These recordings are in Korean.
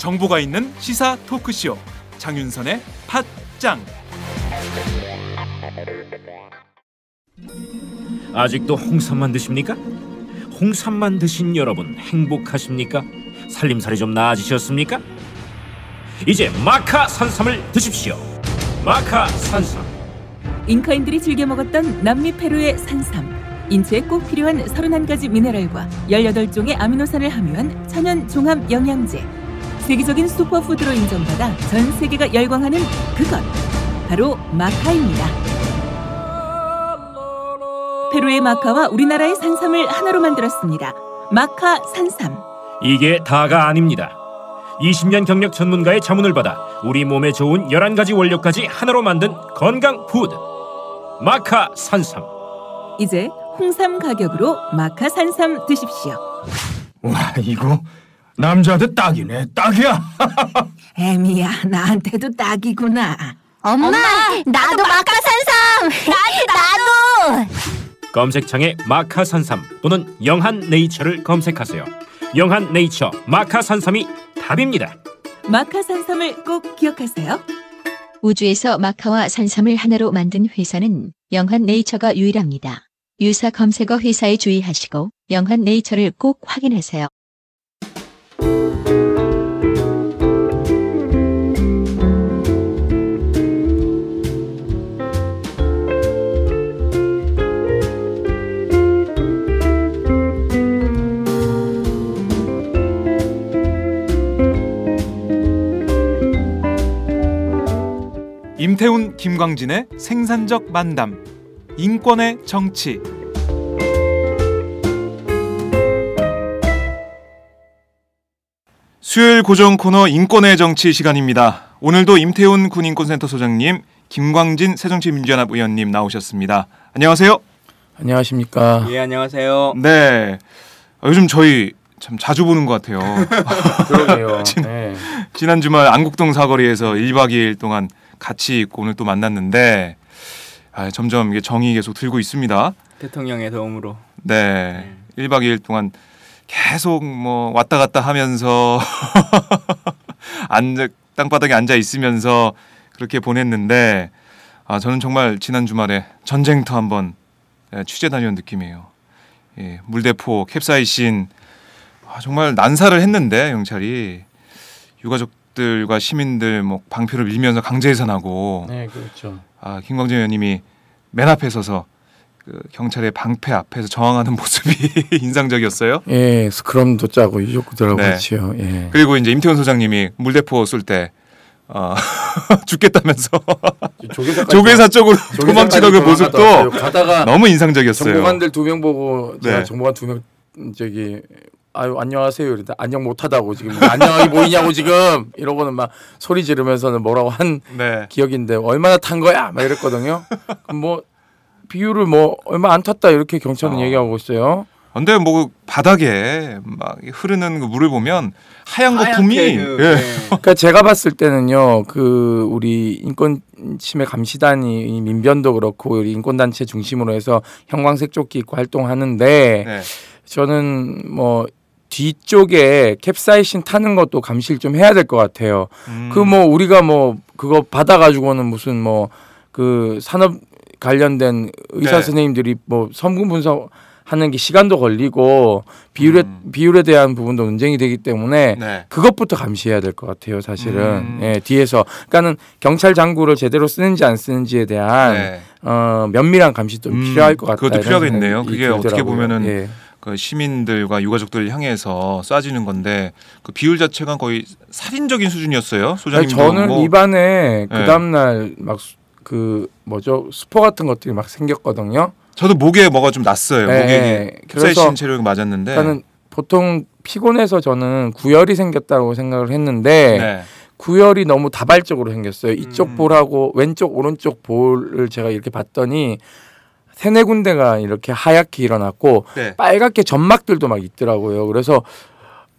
정보가 있는 시사 토크쇼 장윤선의 팟짱 아직도 홍삼만 드십니까? 홍삼만 드신 여러분 행복하십니까? 살림살이 좀 나아지셨습니까? 이제 마카 산삼을 드십시오. 마카 산삼. 잉카인들이 즐겨 먹었던 남미 페루의 산삼. 인체에 꼭 필요한 31가지 미네랄과 18종의 아미노산을 함유한 천연 종합 영양제. 세계적인 슈퍼푸드로 인정받아 전 세계가 열광하는 그것. 바로 마카입니다. 페루의 마카와 우리나라의 산삼을 하나로 만들었습니다. 마카 산삼. 이게 다가 아닙니다. 20년 경력 전문가의 자문을 받아 우리 몸에 좋은 11가지 원료까지 하나로 만든 건강 푸드 마카 산삼 이제 홍삼 가격으로 마카 산삼 드십시오 와 이거 남자한 딱이네 딱이야 애미야 나한테도 딱이구나 엄마, 엄마 나도 마카 산삼 나도 나도 검색창에 마카 산삼 또는 영한 네이처를 검색하세요 영한 네이처 마카산삼이 답입니다. 마카 산삼을 꼭 기억하세요. 우주에서 마카와 산삼을 하나로 만든 회사는 영한 네이처가 유일합니다. 유사 검색어 회사에 주의하시고 영한 네이처를 꼭 확인하세요. 임태훈 김광진의 생산적 만담 인권의 정치 수요일 고정 코너 인권의 정치 시간입니다. 오늘도 임태훈 군인권센터 소장님, 김광진 새정치민주연합 의원님 나오셨습니다. 안녕하세요. 안녕하십니까. 예, 안녕하세요. 네. 아, 요즘 저희 참 자주 보는 것 같아요. 그러게요. 네. 지난 주말 안국동 사거리에서 1박 2일 동안 같이 있고 오늘 또 만났는데 아, 점점 이게 정이 계속 들고 있습니다. 대통령의 도움으로. 네. 네. 1박 2일 동안 계속 뭐 왔다 갔다 하면서 앉아 땅바닥에 앉아 있으면서 그렇게 보냈는데 아, 저는 정말 지난 주말에 전쟁터 한번 예, 취재 다녀온 느낌이에요. 예, 물대포, 캡사이신 아, 정말 난사를 했는데 경찰이 유가족 가족들과 시민들 뭐 방패를 밀면서 강제 해산하고 네, 그렇죠. 아, 김광진 의원님이 맨 앞에 서서 그 경찰의 방패 앞에서 저항하는 모습이 인상적이었어요. 예, 스크럼도 짜고 유족들하고 네. 같이요. 예. 그리고 이제 임태훈 소장님이 물대포 쏠때 어, 죽겠다면서 조계사 쪽으로 도망치던 그 모습도 가다가 너무 인상적이었어요. 정보관들 두 명 보고 제가 네. 정보관 두 명 저기 아유 안녕하세요 이러다 안녕 못하다고 지금 안녕하게 보이냐고 지금 이러고는 막 소리 지르면서는 뭐라고 한 네. 기억인데 얼마나 탄 거야 막 이랬거든요. 뭐 비율을 뭐 얼마 안 탔다 이렇게 경찰은 어. 얘기하고 있어요. 근데 뭐 그 바닥에 막 흐르는 그 물을 보면 하얀 거품이 그, 예. 네. 그러니까 제가 봤을 때는요. 그 우리 인권 침해 감시단이 민변도 그렇고 우리 인권 단체 중심으로 해서 형광색 조끼 입고 활동하는데 네. 저는 뭐 뒤쪽에 캡사이신 타는 것도 감시를 좀 해야 될 것 같아요. 음. 그뭐 우리가 뭐 그거 받아가지고는 무슨 뭐 그 산업 관련된 의사 네. 선생님들이 뭐 성분 분석 하는 게 시간도 걸리고 비율에 음. 비율에 대한 부분도 논쟁이 되기 때문에 네. 그것부터 감시해야 될 것 같아요 사실은 음. 예, 뒤에서 그러니까는 경찰 장구를 제대로 쓰는지 안 쓰는지에 대한 네. 어, 면밀한 감시 좀 음. 필요할 것 같다 그것도 필요하겠네요 그게 어떻게 보면은 예. 그 시민들과 유가족들을 향해서 쏴지는 건데 그 비율 자체가 거의 살인적인 수준이었어요. 소장님 저는 뭐. 입안에 네. 그 다음 날 막 그 뭐죠 스포 같은 것들이 막 생겼거든요. 저도 목에 뭐가 좀 났어요. 네, 목에 캡사이신 네. 체력이 맞았는데 저는 보통 피곤해서 저는 구열이 생겼다고 생각을 했는데 네. 구열이 너무 다발적으로 생겼어요. 이쪽 음. 볼하고 왼쪽 오른쪽 볼을 제가 이렇게 봤더니 세네 군데가 이렇게 하얗게 일어났고 네. 빨갛게 점막들도 막 있더라고요. 그래서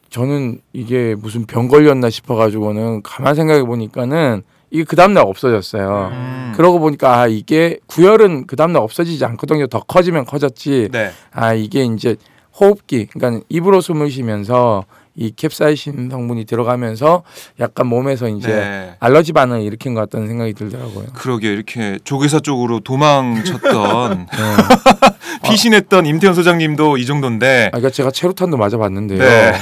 저는 이게 무슨 병 걸렸나 싶어가지고는 가만 생각해 보니까는 이게 그 다음날 없어졌어요. 음. 그러고 보니까 아 이게 구열은 그 다음날 없어지지 않거든요. 더 커지면 커졌지. 네. 아 이게 이제 호흡기, 그러니까 입으로 숨을 쉬면서 이 캡사이신 성분이 들어가면서 약간 몸에서 이제 네. 알러지 반응을 일으킨 것 같다는 생각이 들더라고요. 그러게 이렇게 조계사 쪽으로 도망쳤던 네. 피신했던 임태현 소장님도 이 정도인데. 아, 그러니까 제가 체루탄도 맞아봤는데요. 네.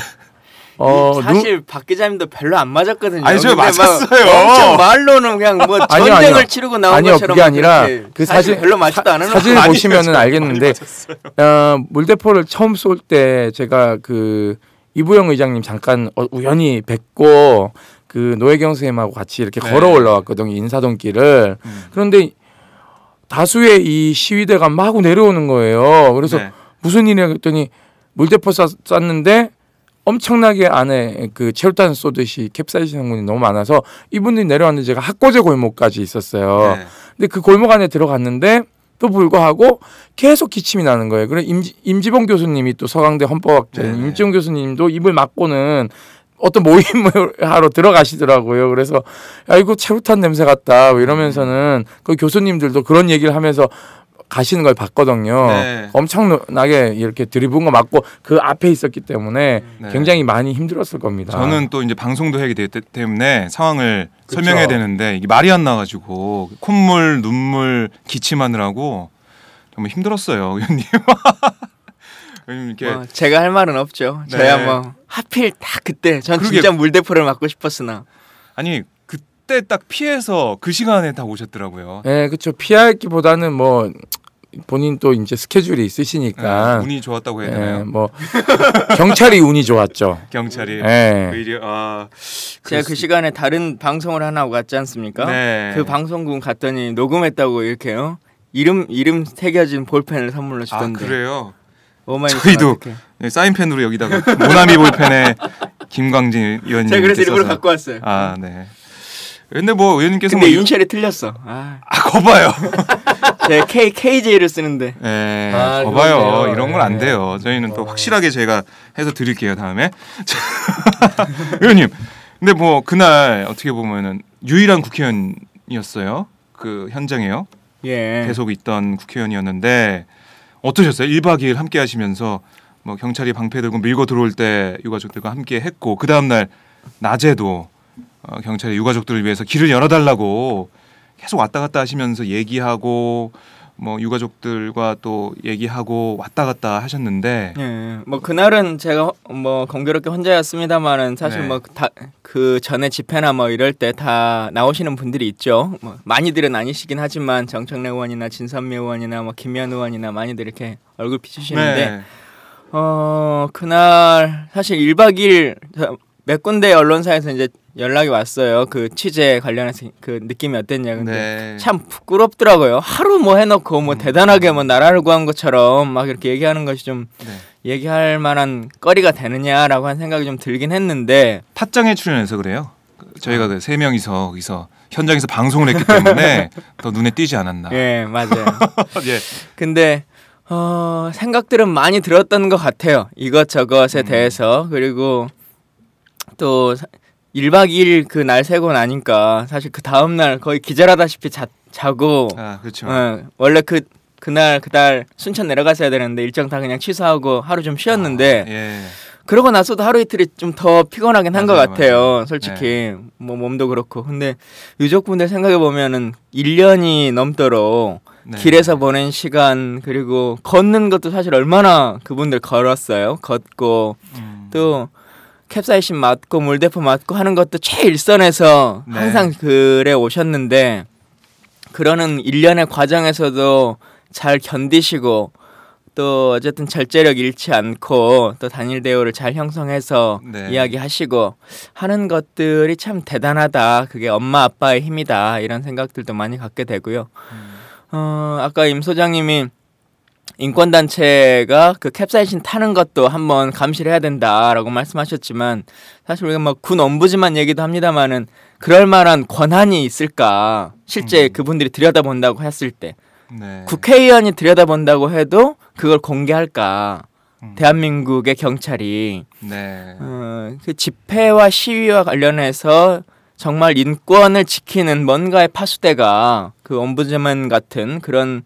어, 사실 눈... 박 기자님도 별로 안 맞았거든요. 아니 저 맞았어요. 말로는 그냥 뭐 전쟁을 아니요, 아니요. 치르고 나온 아니요, 것처럼 그게 아니라 그 사실 별로 맞지도 않은 사진 보시면은 알겠는데 어, 물대포를 처음 쏠 때 제가 그 이부영 의장님 잠깐 어, 우연히 뵙고 그 노혜경 선생님하고 같이 이렇게 네. 걸어 올라왔거든요 인사동길을 음. 그런데 다수의 이 시위대가 마구 내려오는 거예요 그래서 네. 무슨 일이냐 했더니 물대포 쐈는데 엄청나게 안에 그 체류탄 쏘듯이 캡사이신 성분이 너무 많아서 이분들이 내려왔는데 제가 학고제 골목까지 있었어요. 네. 근데 그 골목 안에 들어갔는데 또 불구하고 계속 기침이 나는 거예요. 그래 임지, 임지봉 교수님이 또 서강대 헌법학자 네. 임지봉 교수님도 입을 막고는 어떤 모임을 하러 들어가시더라고요. 그래서 야 이거 최루탄 냄새 같다 뭐 이러면서는 그 교수님들도 그런 얘기를 하면서 가시는 걸 봤거든요. 네. 엄청나게 이렇게 들이부은 거 맞고 그 앞에 있었기 때문에 네. 굉장히 많이 힘들었을 겁니다. 저는 또 이제 방송도 해야 되기 때문에 상황을 그쵸. 설명해야 되는데 이게 말이 안 나가지고 콧물, 눈물, 기침하느라고 정말 힘들었어요, 의님 이렇게 뭐 제가 할 말은 없죠. 네. 저야 뭐 하필 딱 그때 전 그러게. 진짜 물대포를 맞고 싶었으나 아니 그때 딱 피해서 그 시간에 다 오셨더라고요. 네, 그렇죠. 피하기보다는 뭐 본인 또 이제 스케줄이 있으시니까 네, 운이 좋았다고 해야 예, 되나요? 네, 뭐 경찰이 운이 좋았죠. 경찰이. 네. 예. 오히려 아 제가 그 시간에 다른 방송을 하나 갔지 않습니까? 네. 그 방송국 갔더니 녹음했다고 이렇게요. 이름 이름 새겨진 볼펜을 선물로 아, 주던데. 아 그래요? 저희도 네, 사인펜으로 여기다가 모나미 볼펜에 김광진 의원님. 제가 그래서 일부러 갖고 왔어요. 아 네. 근데 뭐 의원님께서 근데 뭐이셜이 틀렸어. 아, 아 거봐요. 네, K KJ를 쓰는데. 네, 아, 봐봐요. 네. 이런 건 안 돼요. 저희는 또 어. 확실하게 제가 해서 드릴게요 다음에. 의원님, 근데 뭐 그날 어떻게 보면은 유일한 국회의원이었어요. 그 현장에요. 예. 계속 있던 국회의원이었는데 어떠셨어요? 1박 2일 함께 하시면서 뭐 경찰이 방패 들고 밀고 들어올 때 유가족들과 함께 했고 그 다음 날 낮에도 어, 경찰이 유가족들을 위해서 길을 열어달라고 계속 왔다 갔다 하시면서 얘기하고 뭐 유가족들과 또 얘기하고 왔다 갔다 하셨는데 예, 뭐 그날은 제가 뭐 공교롭게 혼자였습니다만은 사실 네. 뭐다 그 전에 집회나 뭐 이럴 때 다 나오시는 분들이 있죠. 뭐 많이들은 아니시긴 하지만 정청래 의원이나 진선미 의원이나 뭐 김현 의원이나 많이들 이렇게 얼굴 비추시는데 네. 어 그날 사실 1박 2일 몇 군데 언론사에서 이제 연락이 왔어요. 그 취재 관련해서 그 느낌이 어땠냐. 근데 네. 참 부끄럽더라고요. 하루 뭐 해놓고 뭐 음. 대단하게 뭐 나라를 구한 것처럼 막 이렇게 얘기하는 것이 좀 네. 얘기할 만한 거리가 되느냐라고 한 생각이 좀 들긴 했는데 타짱에 출연해서 그래요. 그 저희가 아. 그세 명이서 거기서 현장에서 방송을 했기 때문에 더 눈에 띄지 않았나. 예, 맞아요. 예. 근데 어, 생각들은 많이 들었던 것 같아요. 이것저것에 음. 대해서 그리고 또 1박 2일 그 날 세고 나니까 사실 그 다음 날 거의 기절하다시피 자, 자고 아, 그렇죠. 어, 원래 그 그날 그날 순천 내려갔어야 되는데 일정 다 그냥 취소하고 하루 좀 쉬었는데 아, 예. 그러고 나서도 하루 이틀이 좀 더 피곤하긴 한 것 같아요. 맞아요. 솔직히 예. 뭐 몸도 그렇고 근데 유족분들 생각해 보면은 1년이 넘도록 네. 길에서 보낸 시간 그리고 걷는 것도 사실 얼마나 그분들 걸었어요. 걷고 음. 또 캡사이신 맞고 물대포 맞고 하는 것도 최일선에서 네. 항상 그래 오셨는데 그러는 일련의 과정에서도 잘 견디시고 또 어쨌든 절제력 잃지 않고 또 단일 대우를 잘 형성해서 네. 이야기하시고 하는 것들이 참 대단하다. 그게 엄마 아빠의 힘이다. 이런 생각들도 많이 갖게 되고요. 음. 어, 아까 임 소장님이 인권단체가 그 캡사이신 타는 것도 한번 감시를 해야 된다라고 말씀하셨지만 사실 우리가 막군 뭐 엄부지만 얘기도 합니다만은 그럴 만한 권한이 있을까 실제 음. 그분들이 들여다본다고 했을 때 네. 국회의원이 들여다본다고 해도 그걸 공개할까 음. 대한민국의 경찰이 네. 어, 그 집회와 시위와 관련해서 정말 인권을 지키는 뭔가의 파수대가 그 엄부지만 같은 그런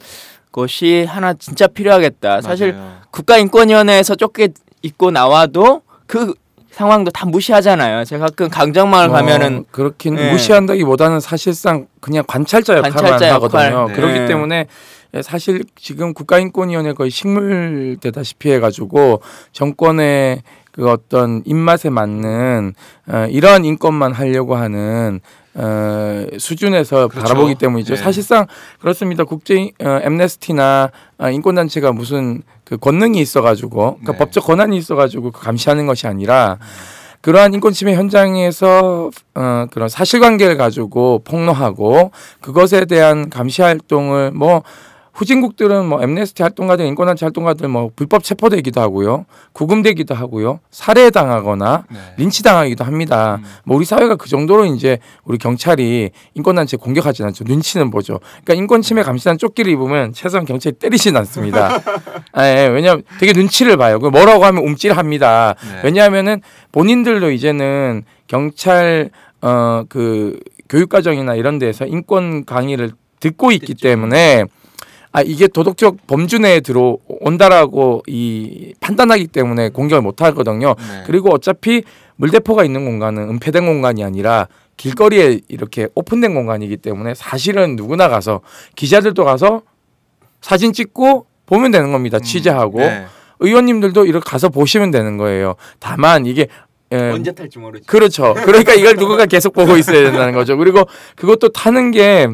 것이 하나 진짜 필요하겠다. 사실 맞아요. 국가인권위원회에서 쫓겨 있고 나와도 그 상황도 다 무시하잖아요. 제가 가끔 강정마을 어, 가면은 그렇긴 네. 무시한다기보다는 사실상 그냥 관찰자 역할만 관찰자 하거든요. 역할. 네. 그렇기 때문에 예, 사실 지금 국가인권위원회 거의 식물되다시피 해가지고 정권의 그 어떤 입맛에 맞는 어, 이러한 인권만 하려고 하는 어, 수준에서 그렇죠. 바라보기 때문이죠. 네. 사실상 그렇습니다. 국제 어, 엠네스티나 어, 인권단체가 무슨 그 권능이 있어가지고 그니까 네. 법적 권한이 있어가지고 그 감시하는 것이 아니라 그러한 인권침해 현장에서 어, 그런 사실관계를 가지고 폭로하고 그것에 대한 감시 활동을 뭐 후진국들은 뭐 엠네스티 활동가들, 인권단체 활동가들 뭐 불법 체포되기도 하고요, 구금되기도 하고요, 살해당하거나 네. 린치당하기도 합니다. 음. 뭐 우리 사회가 그 정도로 이제 우리 경찰이 인권단체 공격하지는 않죠. 눈치는 보죠. 그러니까 인권침해 네. 감시단 조끼를 입으면 최소한 경찰이 때리진 않습니다. 예, 왜냐하면 되게 눈치를 봐요. 그 뭐라고 하면 움찔합니다. 네. 왜냐하면은 본인들도 이제는 경찰 어그 교육과정이나 이런 데에서 인권 강의를 듣고 있기 그죠 때문에 아 이게 도덕적 범주 내에 들어온다라고 이 판단하기 때문에 공격을 못 하거든요. 네. 그리고 어차피 물대포가 있는 공간은 은폐된 공간이 아니라 길거리에 이렇게 오픈된 공간이기 때문에 사실은 누구나 가서 기자들도 가서 사진 찍고 보면 되는 겁니다. 음, 취재하고 네. 의원님들도 이렇게 가서 보시면 되는 거예요. 다만 이게 에, 언제 탈지 모르죠. 그렇죠. 그러니까 이걸 누가 계속 보고 있어야 된다는 거죠. 그리고 그것도 타는 게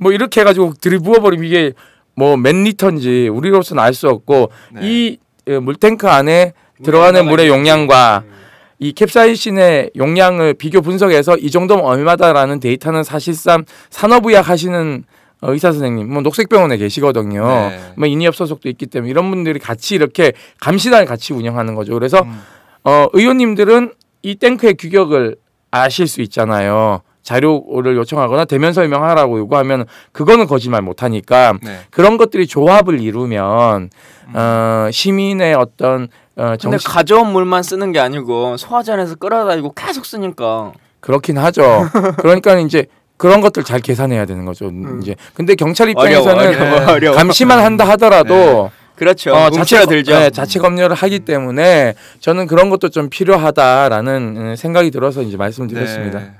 뭐 이렇게 해가지고 들이부어버리면 이게 뭐몇 리터인지 우리로서는 알 수 없고 네. 이 예, 물탱크 안에 들어가는 물의 용량과 음. 이 캡사이신의 용량을 비교 분석해서 이 정도면 얼마다라는 데이터는 사실상 산업의학 하시는 어, 의사 선생님, 뭐 녹색병원에 계시거든요. 네. 뭐 인이업 소속도 있기 때문에 이런 분들이 같이 이렇게 감시단을 같이 운영하는 거죠. 그래서 음. 어, 의원님들은 이 탱크의 규격을 아실 수 있잖아요. 자료를 요청하거나 대면 설명하라고 요구하면 그거는 거짓말 못하니까 네. 그런 것들이 조합을 이루면 음. 어, 시민의 어떤 어, 정치... 근데 가져온 물만 쓰는 게 아니고 소화전에서 끌어다니고 계속 쓰니까 그렇긴 하죠. 그러니까 이제 그런 것들 잘 계산해야 되는 거죠. 음. 이제 근데 경찰 입장에서는 어려워, 어려워, 어려워. 감시만 한다 하더라도 네. 그렇죠. 어, 자체 가 들죠. 네, 자체 검열을 하기 음. 때문에 저는 그런 것도 좀 필요하다라는 음, 생각이 들어서 이제 말씀드렸습니다. 네.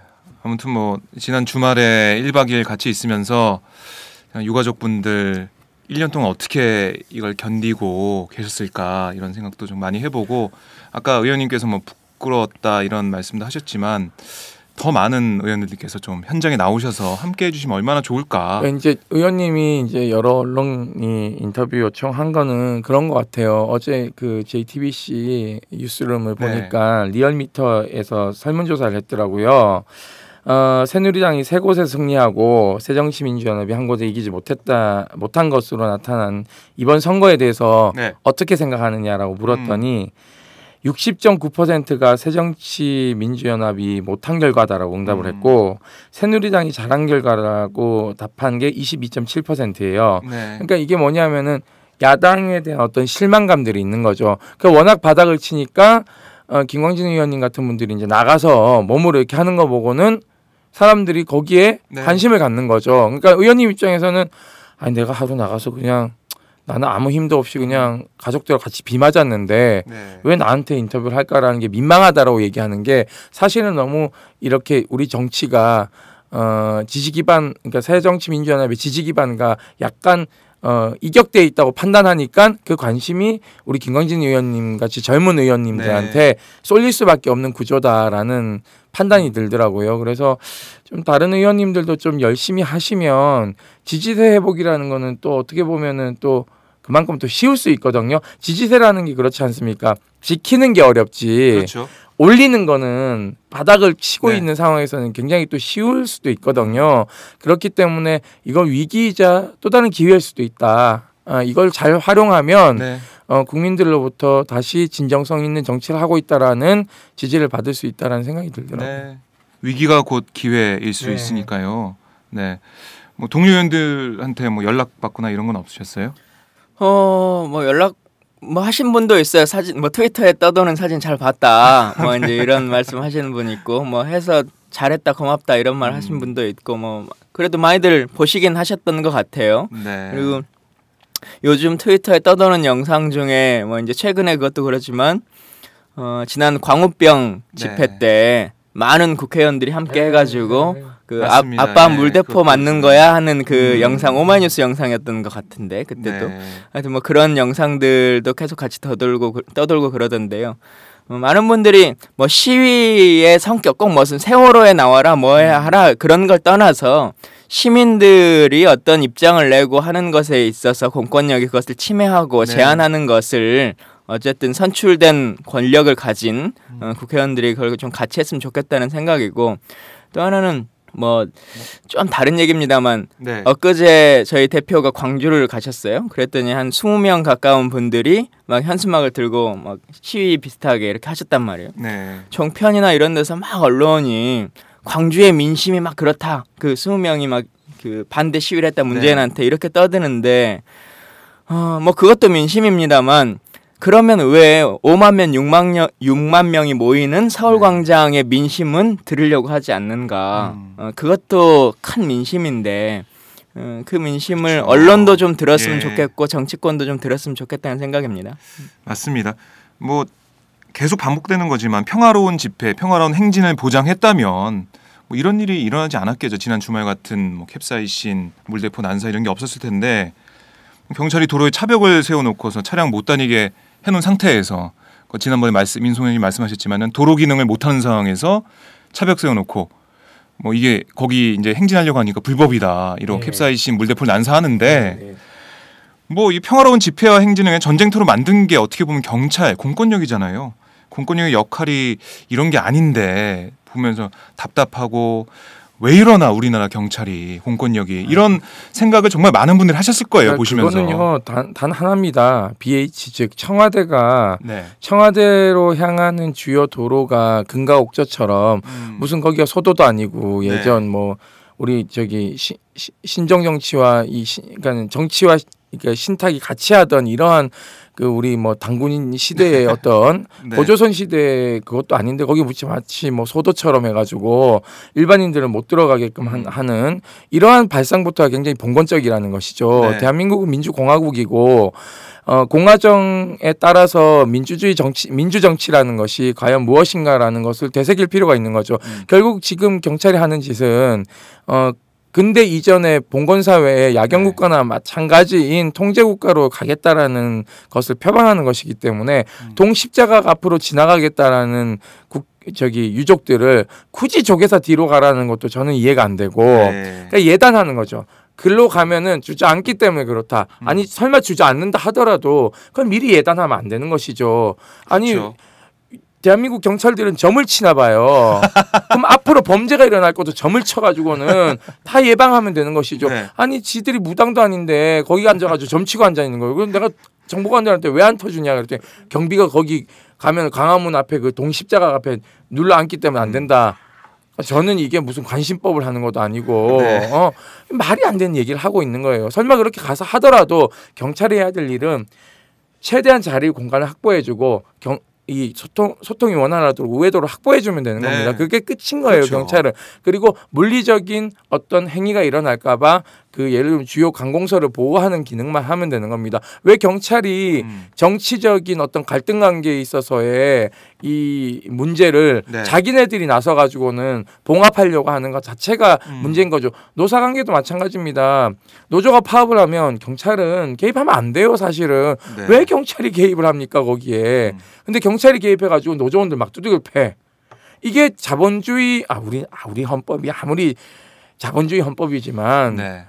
아무튼 뭐 지난 주말에 1박 2일 같이 있으면서 유가족분들 1년 동안 어떻게 이걸 견디고 계셨을까 이런 생각도 좀 많이 해보고 아까 의원님께서 뭐 부끄러웠다 이런 말씀도 하셨지만 더 많은 의원들께서 좀 현장에 나오셔서 함께 해주시면 얼마나 좋을까. 네, 이제 의원님이 이제 여러 언론이 인터뷰 요청한 거는 그런 것 같아요. 어제 그 JTBC 뉴스룸을 네. 보니까 리얼미터에서 설문조사를 했더라고요. 어, 새누리당이 세 곳에 승리하고 새정치민주연합이 한 곳에 이기지 못했다 못한 것으로 나타난 이번 선거에 대해서 네. 어떻게 생각하느냐라고 물었더니 음. 60.9%가 새정치민주연합이 못한 결과다라고 응답을 음. 했고 새누리당이 잘한 결과라고 답한 게 22.7%예요. 네. 그러니까 이게 뭐냐면은 야당에 대한 어떤 실망감들이 있는 거죠. 그러니까 워낙 바닥을 치니까 어, 김광진 의원님 같은 분들이 이제 나가서 몸으로 이렇게 하는 거 보고는 사람들이 거기에 네. 관심을 갖는 거죠. 그러니까 의원님 입장에서는 아니 내가 하루 나가서 그냥 나는 아무 힘도 없이 그냥 가족들과 같이 비 맞았는데 네. 왜 나한테 인터뷰를 할까라는 게 민망하다라고 얘기하는 게 사실은 너무 이렇게 우리 정치가 어 지지 기반 그러니까 새정치민주연합의 지지 기반과 약간 어, 이격돼 있다고 판단하니까 그 관심이 우리 김광진 의원님 같이 젊은 의원님들한테 네. 쏠릴 수밖에 없는 구조다라는 판단이 들더라고요. 그래서 좀 다른 의원님들도 좀 열심히 하시면 지지세 회복이라는 거는 또 어떻게 보면은 또 그만큼 또 쉬울 수 있거든요. 지지세라는 게 그렇지 않습니까? 지키는 게 어렵지. 그렇죠. 올리는 거는 바닥을 치고 네. 있는 상황에서는 굉장히 또 쉬울 수도 있거든요. 그렇기 때문에 이건 위기이자 또 다른 기회일 수도 있다. 아, 이걸 잘 활용하면 네. 어, 국민들로부터 다시 진정성 있는 정치를 하고 있다라는 지지를 받을 수 있다라는 생각이 들더라고요. 네. 위기가 곧 기회일 수 네. 있으니까요. 네. 뭐 동료 의원들한테 뭐 연락 받거나 이런 건 없으셨어요? 어, 뭐 연락 뭐 하신 분도 있어요. 사진 뭐 트위터에 떠도는 사진 잘 봤다. 뭐 이제 이런 말씀 하시는 분 있고 뭐 해서 잘했다 고맙다 이런 말 하신 음. 분도 있고 뭐 그래도 많이들 보시긴 하셨던 것 같아요. 네. 그리고 요즘 트위터에 떠도는 영상 중에 뭐 이제 최근에 그것도 그렇지만 어 지난 광우병 집회 네. 때 많은 국회의원들이 함께 네, 해가지고 네, 네. 그 아, 빠 물대포 맞는 거야 하는 그 음. 영상 오마이뉴스 영상이었던 것 같은데 그때도 네. 하여튼 뭐 그런 영상들도 계속 같이 떠돌고 그, 떠돌고 그러던데요. 어, 많은 분들이 뭐 시위의 성격 꼭 무슨 세월호에 나와라 뭐 음. 하라 그런 걸 떠나서 시민들이 어떤 입장을 내고 하는 것에 있어서 공권력이 그것을 침해하고 네. 제한하는 것을 어쨌든 선출된 권력을 가진 음. 어, 국회의원들이 그걸 좀 같이 했으면 좋겠다는 생각이고 또 하나는 뭐 좀 다른 얘기입니다만 네. 엊그제 저희 대표가 광주를 가셨어요. 그랬더니 한 20명 가까운 분들이 막 현수막을 들고 막 시위 비슷하게 이렇게 하셨단 말이에요. 네. 종편이나 이런 데서 막 언론이 광주의 민심이 막 그렇다. 그 20명이 막 그 반대 시위를 했다 네. 문재인한테 네. 이렇게 떠드는데 어, 뭐 그것도 민심입니다만 그러면 왜외 5만 명, 6만, 명, 6만 명이 모이는 서울광장의 네. 민심은 들으려고 하지 않는가. 음. 어, 그것도 큰 민심인데 어, 그 민심을 그렇죠. 언론도 좀 들었으면 예. 좋겠고 정치권도 좀 들었으면 좋겠다는 생각입니다. 맞습니다. 뭐 계속 반복되는 거지만 평화로운 집회, 평화로운 행진을 보장했다면 뭐 이런 일이 일어나지 않았겠죠. 지난 주말 같은 뭐 캡사이신, 물대포 난사 이런 게 없었을 텐데 경찰이 도로에 차벽을 세워놓고서 차량 못 다니게 해놓은 상태에서 그 지난번에 말씀 민송현이 말씀하셨지만은 도로 기능을 못하는 상황에서 차벽 세워놓고 뭐 이게 거기 이제 행진하려고 하니까 불법이다 이런 네. 캡사이신 물대포를 난사하는데 네. 네. 뭐이 평화로운 집회와 행진을 전쟁터로 만든 게 어떻게 보면 경찰 공권력이잖아요. 공권력의 역할이 이런 게 아닌데 보면서 답답하고 왜 이러나 우리나라 경찰이 공권력이 네. 이런 생각을 정말 많은 분들이 하셨을 거예요 그러니까 보시면서. 그거는요 단, 단 하나입니다. BH 즉 청와대가 네. 청와대로 향하는 주요 도로가 근가옥저처럼 음. 무슨 거기가 소도도 아니고 네. 예전 네. 뭐 우리 저기 시, 시, 신정 정치와 이 시, 그러니까 정치와 그러니까 신탁이 같이 하던 이러한 그 우리 뭐 당군인 시대의 네. 어떤 네. 고조선 시대 그것도 아닌데 거기 무지 마치 뭐 소도처럼 해가지고 일반인들은 못 들어가게끔 한, 음. 하는 이러한 발상부터가 굉장히 봉건적이라는 것이죠. 네. 대한민국은 민주공화국이고 어, 공화정에 따라서 민주주의 정치, 민주정치라는 것이 과연 무엇인가라는 것을 되새길 필요가 있는 거죠. 음. 결국 지금 경찰이 하는 짓은, 어, 근데이전에 봉건사회의 야경국가나 네. 마찬가지인 통제국가로 가겠다라는 것을 표방하는 것이기 때문에 음. 동십자가 앞으로 지나가겠다라는 국, 저기 유족들을 굳이 조계사 뒤로 가라는 것도 저는 이해가 안 되고 네. 그러니까 예단하는 거죠. 글로 가면은 주지않기 때문에 그렇다. 아니 음. 설마 주지않는다 하더라도 그건 미리 예단하면 안 되는 것이죠. 아니 그렇죠. 대한민국 경찰들은 점을 치나 봐요. 그럼 앞으로 범죄가 일어날 것도 점을 쳐가지고는 다 예방하면 되는 것이죠. 네. 아니 지들이 무당도 아닌데 거기 앉아가지고 점 치고 앉아 있는 거예요. 그럼 내가 정보관들한테 왜 안 터주냐 그랬더니 경비가 거기 가면 강화문 앞에 그 동십자가 앞에 눌러 앉기 때문에 안 된다. 저는 이게 무슨 관심법을 하는 것도 아니고 네. 어, 말이 안 되는 얘기를 하고 있는 거예요. 설마 그렇게 가서 하더라도 경찰이 해야 될 일은 최대한 자리 공간을 확보해주고 경, 이 소통 소통이 원활하도록 우회도를 확보해 주면 되는 네. 겁니다. 그게 끝인 거예요 그렇죠. 경찰은. 그리고 물리적인 어떤 행위가 일어날까봐 그 예를 들면 주요 관공서를 보호하는 기능만 하면 되는 겁니다. 왜 경찰이 음. 정치적인 어떤 갈등 관계에 있어서의 이 문제를 네. 자기네들이 나서 가지고는 봉합하려고 하는 것 자체가 음. 문제인 거죠. 노사 관계도 마찬가지입니다. 노조가 파업을 하면 경찰은 개입하면 안 돼요, 사실은. 네. 왜 경찰이 개입을 합니까, 거기에. 음. 근데 경찰이 개입해 가지고 노조원들 막 두들겨 패. 이게 자본주의 아 우리 아 우리 헌법이 아무리 자본주의 헌법이지만 네.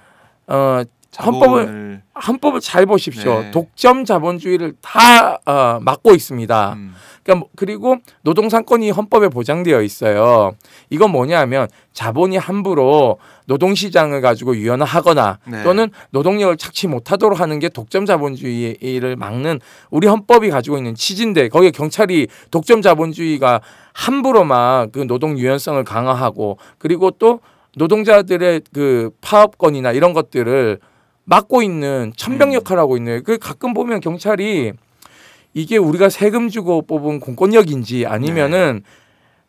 어, 헌법을 헌법을 잘 보십시오. 네. 독점 자본주의를 다 어, 막고 있습니다. 음. 그러니까 뭐 그리고 노동 상권이 헌법에 보장되어 있어요. 이건 뭐냐면 하 자본이 함부로 노동 시장을 가지고 유연화하거나 네. 또는 노동력을 착취 못하도록 하는 게 독점 자본주의를 막는 우리 헌법이 가지고 있는 취지인데 거기에 경찰이 독점 자본주의가 함부로 막그 노동 유연성을 강화하고 그리고 또 노동자들의 그 파업권이나 이런 것들을 막고 있는 천병 음. 역할을 하고 있는 그 가끔 보면 경찰이 이게 우리가 세금 주고 뽑은 공권력인지 아니면은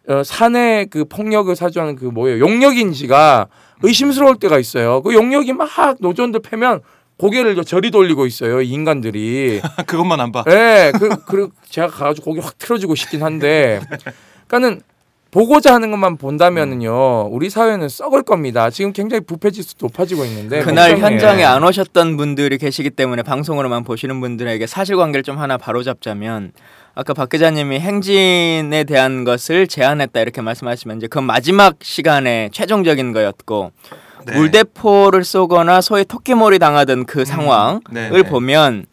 네. 어, 사내 그 폭력을 사주하는 그 뭐예요 용력인지가 음. 의심스러울 때가 있어요. 그용력이막 노조원들 패면 고개를 저리 돌리고 있어요 이 인간들이. 그것만 안 봐. 네, 그, 그 제가 가가지고 고개 확 틀어주고 싶긴 한데, 그러니까는 보고자 하는 것만 본다면은요 우리 사회는 썩을 겁니다. 지금 굉장히 부패 지수 높아지고 있는데 그날 현장에 안 오셨던 분들이 계시기 때문에 방송으로만 보시는 분들에게 사실관계를 좀 하나 바로잡자면 아까 박 기자님이 행진에 대한 것을 제안했다 이렇게 말씀하시면 이제 그 마지막 시간에 최종적인 거였고 네. 물대포를 쏘거나 소위 토끼몰이 당하던 그 음. 상황을 음, 보면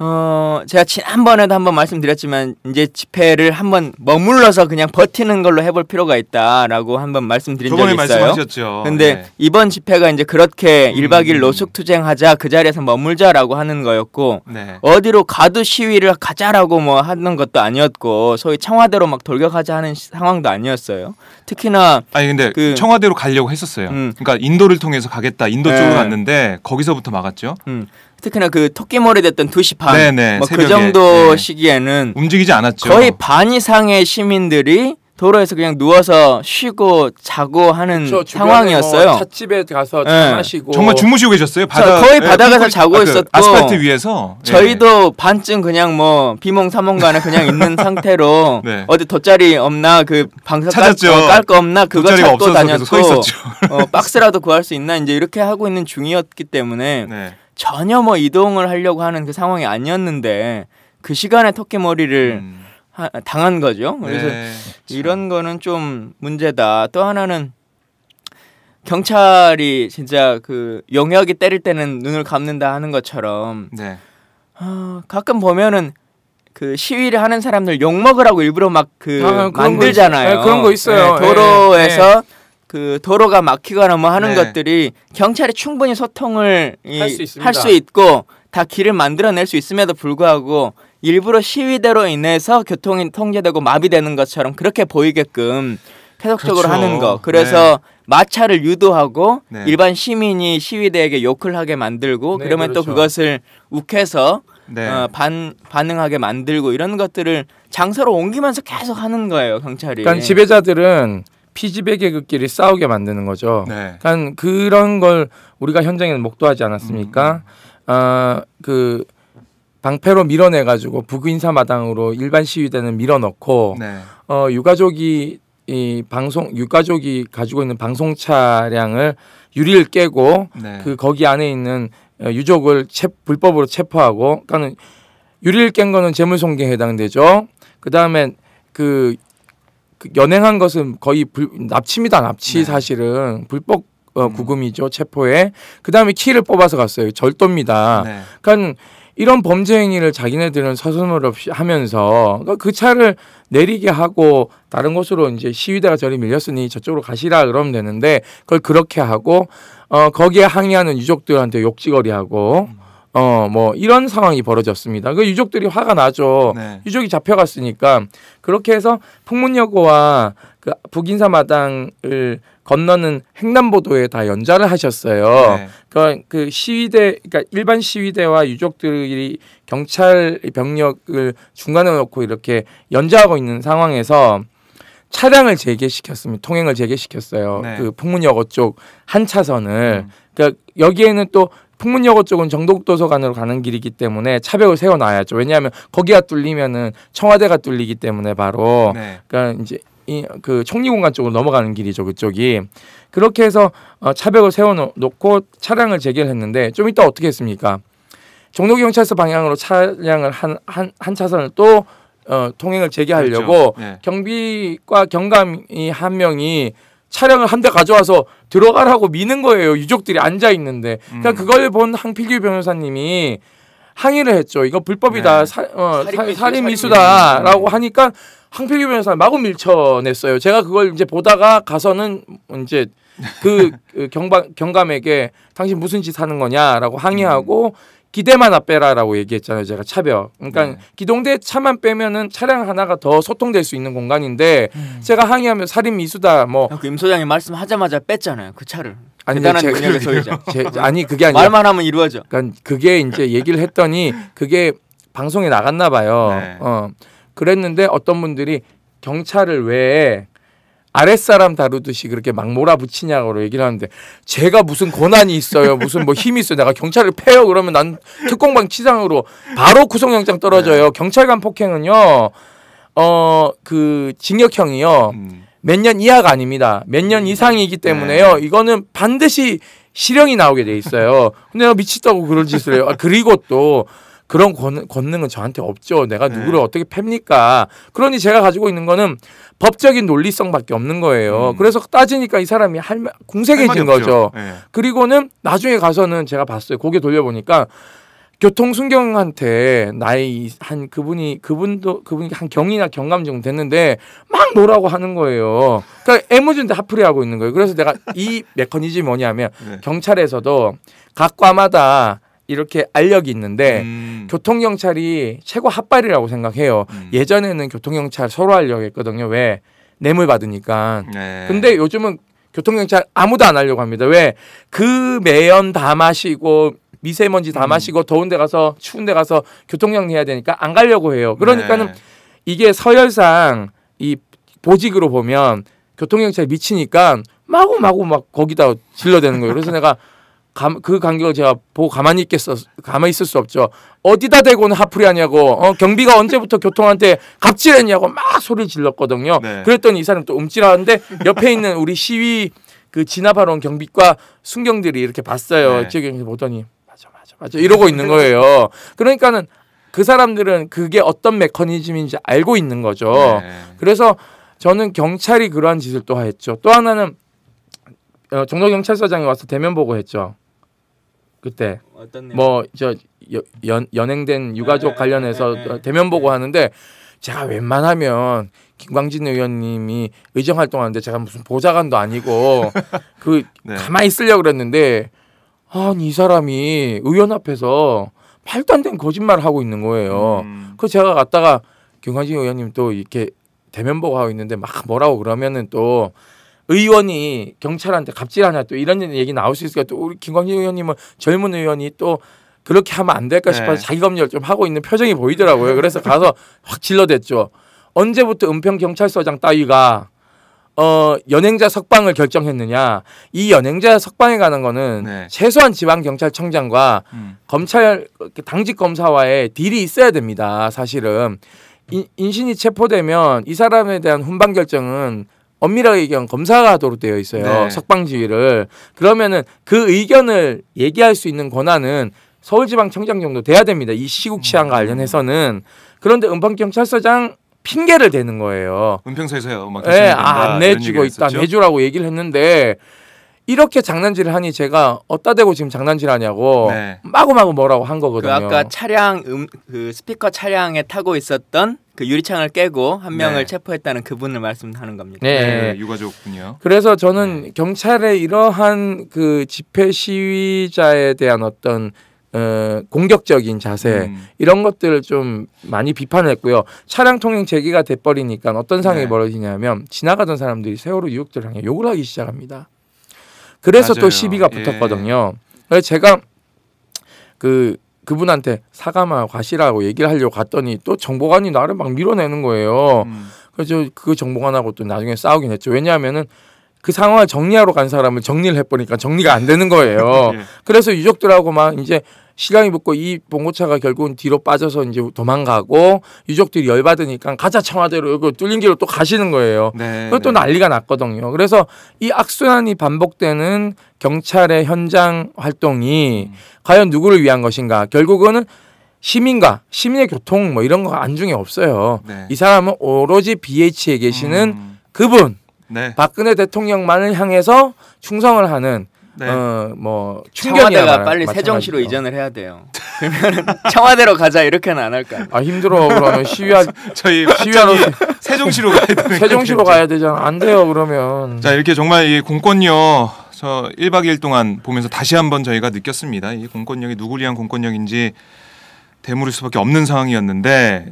어, 제가 지난번에도 한번 말씀드렸지만 이제 집회를 한번 머물러서 그냥 버티는 걸로 해볼 필요가 있다라고 한번 말씀드린 적이 있어요. 말씀하셨죠. 근데 네. 이번 집회가 이제 그렇게 일박이일 음, 음, 음. 노숙 투쟁하자 그 자리에서 머물자라고 하는 거였고 네. 어디로 가두 시위를 가자라고 뭐 하는 것도 아니었고 소위 청와대로 막 돌격하자 하는 상황도 아니었어요. 특히나 아니 근데 그, 청와대로 가려고 했었어요. 음. 그러니까 인도를 통해서 가겠다. 인도 네. 쪽으로 갔는데 거기서부터 막았죠. 음. 특히나 그 토끼몰이 됐던 2시 반, 네, 네, 뭐그 정도 네. 시기에는 움직이지 않았죠. 거의 반 이상의 시민들이 도로에서 그냥 누워서 쉬고 자고 하는 그렇죠. 상황이었어요. 뭐 찻집에 가서 네. 마시고 정말 주무시고 계셨어요. 바다 거의 예, 바닥에서 네. 자고 아, 그 있었고 아스팔트 위에서 예, 저희도 네. 반쯤 그냥 뭐 비몽사몽간에 그냥 있는 상태로 네. 어디 돗자리 없나 그 방석 깔거 어, 없나 그거 찾고 다녔고 어, 박스라도 구할 수 있나 이제 이렇게 하고 있는 중이었기 때문에 전혀 뭐 이동을 하려고 하는 그 상황이 아니었는데 그 시간에 토끼머리를 음. 하, 당한 거죠. 네. 그래서 네, 이런 거는 좀 문제다. 또 하나는 경찰이 진짜 그 용역이 때릴 때는 눈을 감는다 하는 것처럼 네. 어, 가끔 보면은 그 시위를 하는 사람들 욕 먹으라고 일부러 막그 아, 만들잖아요. 거 네, 아, 그런 거 있어요. 네, 도로에서 예, 예. 그 도로가 막히거나 뭐 하는 네. 것들이 경찰에 충분히 소통을 할 수 있고 다 길을 만들어낼 수 있음에도 불구하고 일부러 시위대로 인해서 교통이 통제되고 마비되는 것처럼 그렇게 보이게끔 계속적으로 그렇죠. 하는 거. 그래서 네. 마찰을 유도하고 네. 일반 시민이 시위대에게 욕을 하게 만들고 네, 그러면 그렇죠. 또 그것을 욱해서 네. 어, 반 반응하게 만들고 이런 것들을 장소로 옮기면서 계속 하는 거예요 경찰이. 그러니까 지배자들은 피지배계급끼리 싸우게 만드는 거죠. 네. 그러니까 그런 걸 우리가 현장에는 목도하지 않았습니까? 음. 음. 아그 방패로 밀어내가지고 북인사마당으로 일반 시위대는 밀어넣고 네. 어 유가족이 이 방송 유가족이 가지고 있는 방송 차량을 유리를 깨고 네. 그 거기 안에 있는 어, 유족을 체, 불법으로 체포하고 그러니까 유리를 깬 거는 재물손괴에 해당되죠. 그다음에 그그 연행한 것은 거의 불, 납치입니다. 납치 네. 사실은 불법 어, 음. 구금이죠 음. 체포에 그 다음에 키를 뽑아서 갔어요 절도입니다. 네. 그러니까 이런 범죄 행위를 자기네들은 서슴을 없이 하면서 그러니까 그 차를 내리게 하고 다른 곳으로 이제 시위대가 저리 밀렸으니 저쪽으로 가시라 그러면 되는데 그걸 그렇게 하고 어 거기에 항의하는 유족들한테 욕지거리하고 음. 어, 뭐, 이런 상황이 벌어졌습니다. 그 유족들이 화가 나죠. 네. 유족이 잡혀갔으니까. 그렇게 해서 풍문여고와 그 북인사마당을 건너는 횡단보도에다 연좌를 하셨어요. 네. 그러니까 그 시위대, 그러니까 일반 시위대와 유족들이 경찰 병력을 중간에 놓고 이렇게 연좌하고 있는 상황에서 차량을 재개시켰습니다. 통행을 재개시켰어요. 네. 그 풍문여고 쪽 한 차선을. 음. 그러니까 여기에는 또 풍문여고 쪽은 정독도서관으로 가는 길이기 때문에 차벽을 세워놔야죠. 왜냐하면 거기가 뚫리면은 청와대가 뚫리기 때문에 바로 네. 그러니까 이제 이, 그 총리공간 쪽으로 넘어가는 길이죠 그쪽이 그렇게 해서 어, 차벽을 세워놓고 차량을 재결했는데 좀 이따 어떻게 했습니까? 종로경찰서 방향으로 차량을 한한한 차선을 또 어, 통행을 재개하려고 그렇죠. 네. 경비과 경감이 한 명이 차량을 한 대 가져와서 들어가라고 미는 거예요. 유족들이 앉아 있는데. 그러니까 음. 그러니까 그걸 본 항필규 변호사님이 항의를 했죠. 이거 불법이다. 네. 사, 어, 살인 미수다라고 네. 하니까 항필규 변호사 마구 밀쳐냈어요. 제가 그걸 이제 보다가 가서는 이제 그, 그 경방 경감에게 당신 무슨 짓 하는 거냐라고 항의하고 음. 기대만 아 빼라라고 얘기했잖아요. 제가 차별. 그러니까 네. 기동대 차만 빼면은 차량 하나가 더 소통될 수 있는 공간인데 음. 제가 항의하면 살인 미수다 뭐. 그임 소장이 말씀하자마자 뺐잖아요. 그 차를. 아니, 대단한 능력의 그 소유자. 아니 그게 아니라 말만 하면 이루어져. 그러니까 그게 이제 얘기를 했더니 그게 방송에 나갔나 봐요. 네. 어. 그랬는데 어떤 분들이 경찰을 왜 아랫사람 다루듯이 그렇게 막 몰아붙이냐고 얘기를 하는데 제가 무슨 권한이 있어요. 무슨 뭐 힘이 있어요. 내가 경찰을 패요. 그러면 난 특공방 치상으로 바로 구속영장 떨어져요. 네. 경찰관 폭행은요. 어, 그 징역형이요. 음. 몇년 이하가 아닙니다. 몇년 음. 이상이기 네. 때문에요. 네. 이거는 반드시 실형이 나오게 돼 있어요. 근데 내가 미치다고 그런 짓을 해요. 아, 그리고 또 그런 권, 권능은 저한테 없죠. 내가 네. 누구를 네. 어떻게 팹니까? 그러니 제가 가지고 있는 거는 법적인 논리성밖에 없는 거예요. 음. 그래서 따지니까 이 사람이 할 궁색해진 거죠. 네. 그리고는 나중에 가서는 제가 봤어요. 고개 돌려보니까 교통 순경한테 나이 한 그분이 그분도 그분이 한 경이나 경감 정도 됐는데 막 뭐라고 하는 거예요. 그러니까 애무진데 하프리 하고 있는 거예요. 그래서 내가 이 메커니즘이 뭐냐면 네. 경찰에서도 각 과마다 이렇게 알력이 있는데 음. 교통 경찰이 최고 핫발이라고 생각해요. 음. 예전에는 교통 경찰 서로 하려고 했거든요. 왜 뇌물 받으니까. 네. 근데 요즘은 교통 경찰 아무도 안 하려고 합니다. 왜 그 매연 다 마시고 미세먼지 다 음. 마시고 더운 데 가서 추운 데 가서 교통량 해야 되니까 안 가려고 해요. 그러니까는 네. 이게 서열상 이 보직으로 보면 교통경찰 미치니까 마구마구 막 거기다 질러대는 거예요. 그래서 내가 감, 그관계을 제가 보고 가만히 있겠어 가만히 있을 수 없죠. 어디다 대고는 하프리 하냐고 어, 경비가 언제부터 교통한테 갑질했냐고 막 소리 질렀거든요. 네. 그랬더니 이 사람 또 움찔하는데 옆에 있는 우리 시위 그 진압하러 온 경비과 순경들이 이렇게 봤어요. 네. 지역 보더니 맞아 맞아 맞아 이러고 있는 거예요. 그러니까는 그 사람들은 그게 어떤 메커니즘인지 알고 있는 거죠. 네. 그래서 저는 경찰이 그러한 짓을 또 했죠. 또 하나는 어, 정도경찰서장이 와서 대면 보고했죠. 그때 뭐 저 연행된 유가족 아, 네, 관련해서 네, 네, 대면 보고 하는데 제가 웬만하면 김광진 의원님이 의정 활동하는데 제가 무슨 보좌관도 아니고 그 네. 가만히 있으려 고 그랬는데 아니 이 사람이 의원 앞에서 말도 안 되는 거짓말을 하고 있는 거예요. 음. 그 제가 갔다가 김광진 의원님 또 이렇게 대면 보고 하고 있는데 막 뭐라고 그러면은 또 의원이 경찰한테 갑질하냐 또 이런 얘기 나올 수있을까또 우리 김광진 의원님은 젊은 의원이 또 그렇게 하면 안 될까 싶어서 네. 자기 검열 좀 하고 있는 표정이 보이더라고요. 그래서 가서 확 질러댔죠. 언제부터 은평 경찰서장 따위가 어 연행자 석방을 결정했느냐 이 연행자 석방에 가는 거는 네. 최소한 지방 경찰청장과 음. 검찰 그 당직 검사와의 딜이 있어야 됩니다 사실은 인, 신이 체포되면 이 사람에 대한 훈방 결정은 엄밀하게 얘기하면 검사가 하도록 되어 있어요. 네. 석방지위를 그러면은 그 의견을 얘기할 수 있는 권한은 서울지방청장 정도 돼야 됩니다. 이 시국 치안과 음. 관련해서는. 그런데 은평경찰서장 핑계를 대는 거예요. 은평서에서요. 네, 아, 안 내주고 있다. 내주라고 얘기를 했는데 이렇게 장난질을 하니 제가 어따 대고 지금 장난질 하냐고 네. 마구마구 뭐라고 한 그 거거든요. 그 아까 차량 음, 그 스피커 차량에 타고 있었던 그 유리창을 깨고 한 네. 명을 네. 체포했다는 그분을 말씀하는 겁니다. 네, 네 유가족군요. 그래서 저는 네. 경찰의 이러한 그 집회 시위자에 대한 어떤 어, 공격적인 자세 음. 이런 것들을 좀 많이 비판했고요. 차량 통행 재기가 돼버리니까 어떤 상황이 네. 벌어지냐면 지나가던 사람들이 세월호 유혹들 향해 욕을 하기 시작합니다. 그래서 맞아요. 또 시비가 예. 붙었거든요. 예. 그래서 제가 그 그분한테 사과만 과시라고 얘기를 하려고 갔더니 또 정보관이 나를 막 밀어내는 거예요. 음. 그래서 그 정보관하고 또 나중에 싸우긴 했죠. 왜냐하면은 그 상황을 정리하러 간 사람을 정리를 해보니까 정리가 안 되는 거예요. 예. 그래서 유족들하고 막 이제 신랑이 붙고 이 봉고차가 결국은 뒤로 빠져서 이제 도망가고 유족들이 열받으니까 가자 청와대로 이 그 뚫린 길로 또 가시는 거예요. 네, 그것도 네. 난리가 났거든요. 그래서 이 악순환이 반복되는 경찰의 현장 활동이 음. 과연 누구를 위한 것인가? 결국은 시민과 시민의 교통 뭐 이런 거 안중에 없어요. 네. 이 사람은 오로지 BH에 계시는 음. 그분 네. 박근혜 대통령만을 향해서 충성을 하는 네. 어뭐 청와대가 빨리 세종시로 이전을 해야 돼요. 그러면 청와대로 가자 이렇게는 안 할까? 아 힘들어 그러면 시위하 저희 시위하러 세종시로 가야 되 세종시로 가야 되잖아. 안 돼요 그러면. 자 이렇게 정말 이 공권력 저 1박 2일 동안 보면서 다시 한번 저희가 느꼈습니다. 이 공권력이 누구를 위한 공권력인지 대물을 수밖에 없는 상황이었는데.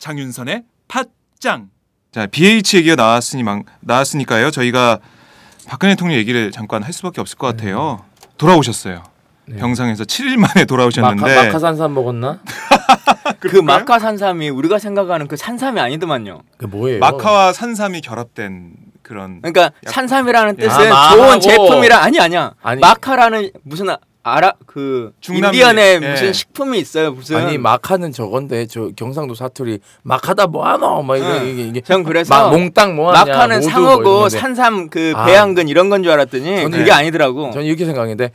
장윤선의 팟 확장. 자, BH 얘기가 나왔으니 막 나왔으니까요. 저희가 박근혜 대통령 얘기를 잠깐 할 수밖에 없을 것 네. 같아요. 돌아오셨어요. 네. 병상에서 7일 만에 돌아오셨는데 마카, 산삼 먹었나? 그 마카 산삼이 우리가 생각하는 그 산삼이 아니더만요. 그 뭐예요? 마카와 산삼이 결합된 그런 그러니까 약... 산삼이라는 예. 뜻은 야, 아, 좋은 제품이라 아니 아니야. 아니. 마카라는 무슨 아- 알아그 중남미. 인디언에 예. 무슨 식품이 있어요 무슨 아니 마카는 저건데 저 경상도 사투리 마카다 뭐하노 막 이런 예. 이게 이게 전 그래서 막 몽땅 뭐하냐 마카는 뭐 상어고 뭐 산삼 그 아. 배양근 아. 이런 건 줄 알았더니 저 그게 아니더라고 저는 이렇게 생각했는데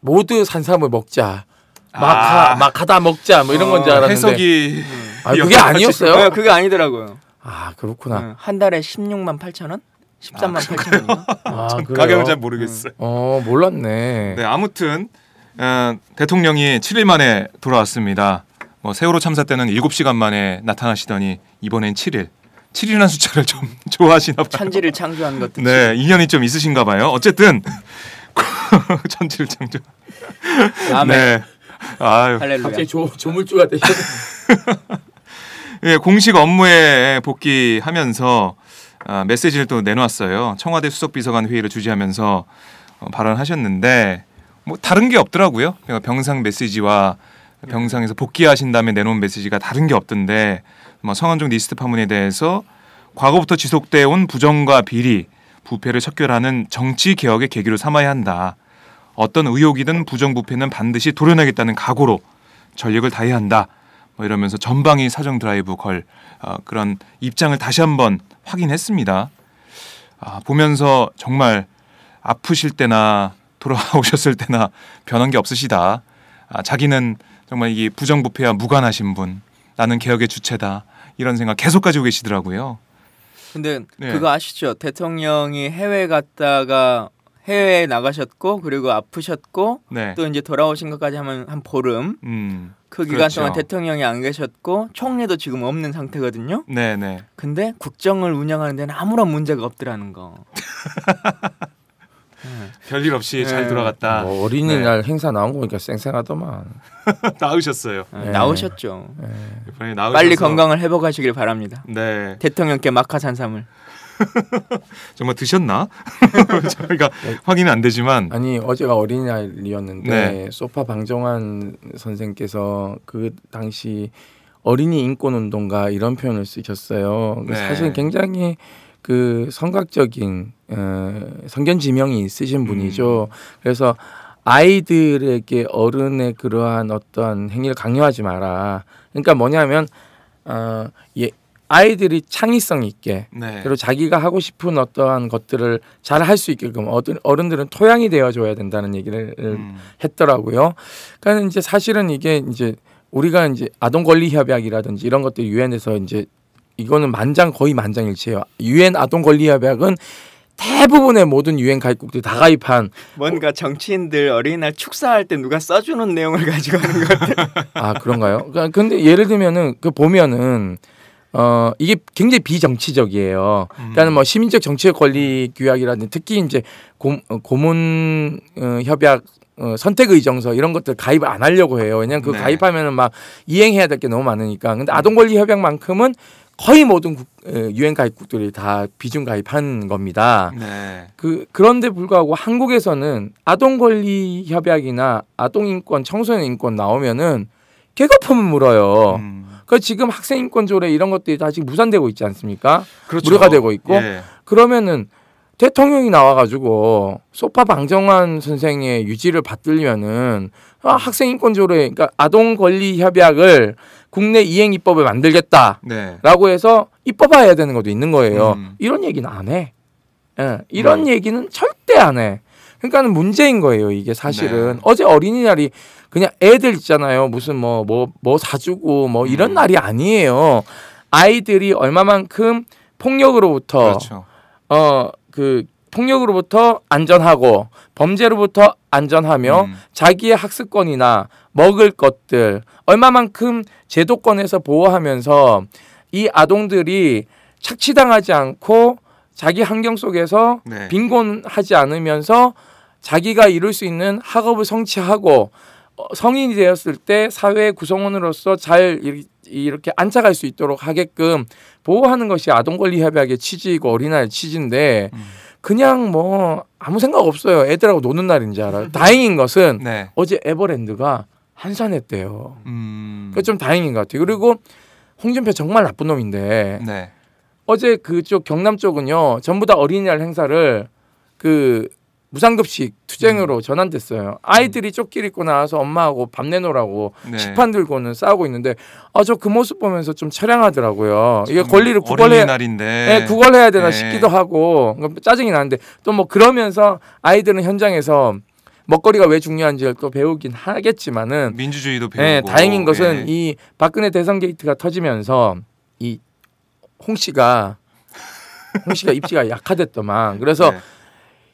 모두 산삼을 먹자 아. 마카 아. 마카다 먹자 뭐 이런 어, 건줄 알았는데 해석이 아 그게 아니었어요 네, 그게 아니더라고요 아 그렇구나 한 달에 16만 8천 원 13만 아, 8천 원. 아, 아 가격은 잘 모르겠어요. 음. 어 몰랐네. 네 아무튼 어, 대통령이 7일 만에 돌아왔습니다. 뭐 세월호 참사 때는 7시간 만에 나타나시더니 이번엔 7일. 7이라는 일 숫자를 좀 좋아하시나 봐요. 천지를 창조한 것 네, 인연이 좀 있으신가 봐요. 어쨌든 천지를 창조. 네. 아유. 할렐루야. 갑자기 조, 조물주가 되셨 예, 공식 업무에 복귀하면서 아, 메시지를 또 내놓았어요. 청와대 수석비서관 회의를 주재하면서 어, 발언하셨는데 뭐 다른 게 없더라고요. 그러니까 병상 메시지와 병상에서 복귀하신 다음에 내놓은 메시지가 다른 게 없던데 뭐 성한종 리스트 파문에 대해서 과거부터 지속돼 온 부정과 비리, 부패를 척결하는 정치 개혁의 계기로 삼아야 한다. 어떤 의혹이든 부정부패는 반드시 도려내겠다는 각오로 전력을 다해야 한다. 뭐 이러면서 전방위 사정 드라이브 걸 어, 그런 입장을 다시 한번 확인했습니다. 아, 보면서 정말 아프실 때나 돌아오셨을 때나 변한 게 없으시다. 아, 자기는 정말 이 부정부패와 무관하신 분, 나는 개혁의 주체다 이런 생각 계속 가지고 계시더라고요. 근데 네. 그거 아시죠? 대통령이 해외 갔다가 해외에 나가셨고 그리고 아프셨고 네. 또 이제 돌아오신 것까지 하면 한 보름. 음. 그 기간 그렇죠. 동안 대통령이 안 계셨고 총리도 지금 없는 상태거든요. 네네. 근데 국정을 운영하는 데는 아무런 문제가 없더라는 거. 네. 별일 없이 네. 잘 돌아갔다. 뭐 어린이날 네. 행사 나온 거 보니까 쌩쌩하더만. 나오셨어요. 네, 나오셨죠. 네. 네. 이번에 나오셔서... 빨리 건강을 회복하시길 바랍니다. 네. 대통령께 마카산삼을. 정말 드셨나? 저희가 네. 확인은 안 되지만 아니 어제가 어린이날이었는데 네. 소파 방정환 선생께서 그 당시 어린이 인권 운동가 이런 표현을 쓰셨어요. 그 네. 사실 굉장히 그 성각적인 어, 성견 지명이 있으신 분이죠. 음. 그래서 아이들에게 어른의 그러한 어떤 행위를 강요하지 마라. 그러니까 뭐냐면 어, 예, 아이들이 창의성 있게 네. 그리고 자기가 하고 싶은 어떠한 것들을 잘 할 수 있게끔 어른들은 토양이 되어줘야 된다는 얘기를 음. 했더라고요. 그러니까 이제 사실은 이게 이제 우리가 이제 아동 권리 협약이라든지 이런 것들 유엔에서 이제 이거는 만장 거의 만장일치예요. 유엔 아동 권리 협약은 대부분의 모든 유엔 가입국들이 다 가입한 뭔가 정치인들 어린이날 축사할 때 누가 써주는 내용을 가지고 하는 것같아 아, 그런가요? 그러니까 근데 예를 들면은 그 보면은 어 이게 굉장히 비정치적이에요. 음. 그러니까는 뭐 음. 시민적 정치적 권리 규약이라든지 특히 이제 고, 어, 고문 어, 협약 어, 선택 의정서 이런 것들 가입 안 하려고 해요. 왜냐면 하그 네. 가입하면은 막 이행해야 될 게 너무 많으니까. 근데 음. 아동 권리 협약만큼은 거의 모든 국, 유엔 가입국들이 다비중 가입한 겁니다. 네. 그 그런데 불구하고 한국에서는 아동 권리 협약이나 아동 인권, 청소년 인권 나오면은 개거품을 물어요. 음. 그 지금 학생 인권 조례 이런 것들이 아직 무산되고 있지 않습니까? 그렇죠. 무료가 되고 있고 예. 그러면은 대통령이 나와가지고 소파 방정환 선생의 유지를 받들려면은 아, 학생 인권 조례 그러니까 아동 권리 협약을 국내 이행 입법을 만들겠다라고 네. 해서 입법화해야 되는 것도 있는 거예요. 음. 이런 얘기는 안 해. 예, 이런 음. 얘기는 절대 안 해. 그러니까 문제인 거예요. 이게 사실은 네. 어제 어린이날이 그냥 애들 있잖아요. 무슨 뭐 뭐뭐 뭐, 뭐 사주고 뭐 이런 음. 날이 아니에요. 아이들이 얼마만큼 폭력으로부터 그렇죠. 어그 폭력으로부터 안전하고 범죄로부터 안전하며 음. 자기의 학습권이나 먹을 것들 얼마만큼 제도권에서 보호하면서 이 아동들이 착취당하지 않고 자기 환경 속에서 네. 빈곤하지 않으면서 자기가 이룰 수 있는 학업을 성취하고 어, 성인이 되었을 때 사회 구성원으로서 잘 이렇게 안착할 수 있도록 하게끔 보호하는 것이 아동권리협약의 취지이고 어린아이 취지인데 음. 그냥 뭐 아무 생각 없어요. 애들하고 노는 날인줄 알아요. 다행인 것은 네. 어제 에버랜드가 한산했대요. 음. 그좀 그러니까 다행인 것 같아요. 그리고 홍준표 정말 나쁜 놈인데 네. 어제 그쪽 경남 쪽은요 전부 다 어린이날 행사를 그 무상급식 투쟁으로 음. 전환됐어요. 아이들이 쪼끼 음. 입고 나와서 엄마하고 밥 내놓으라고 네. 식판 들고는 싸우고 있는데 아 저 그 모습 보면서 좀 처량하더라고요. 이게 권리를 구걸해야 날인데 네, 구걸해야 되나 네. 싶기도 하고 그러니까 짜증이 나는데 또 뭐 그러면서 아이들은 현장에서 먹거리가 왜 중요한지를 또 배우긴 하겠지만은 민주주의도 네, 배우고 네, 다행인 예. 것은 이 박근혜 대선 게이트가 터지면서 이홍 씨가 홍 씨가 입지가 약화됐더만 그래서 네.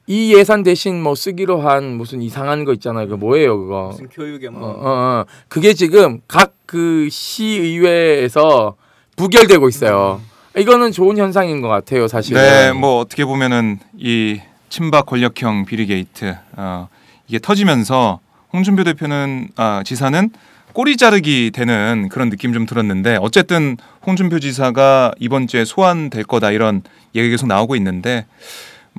이 예산 대신 뭐 쓰기로 한 무슨 이상한 거 있잖아요. 그 뭐예요 그거? 무슨 교육에 뭐? 어, 어, 어. 그게 지금 각 그 시의회에서 부결되고 있어요. 음. 이거는 좋은 현상인 것 같아요, 사실은. 네, 뭐 어떻게 보면은 이 친박 권력형 비리 게이트 어, 이게 터지면서 홍준표 대표는 아, 지사는 꼬리 자르기 되는 그런 느낌 좀 들었는데 어쨌든 홍준표 지사가 이번 주에 소환될 거다 이런 얘기 계속 나오고 있는데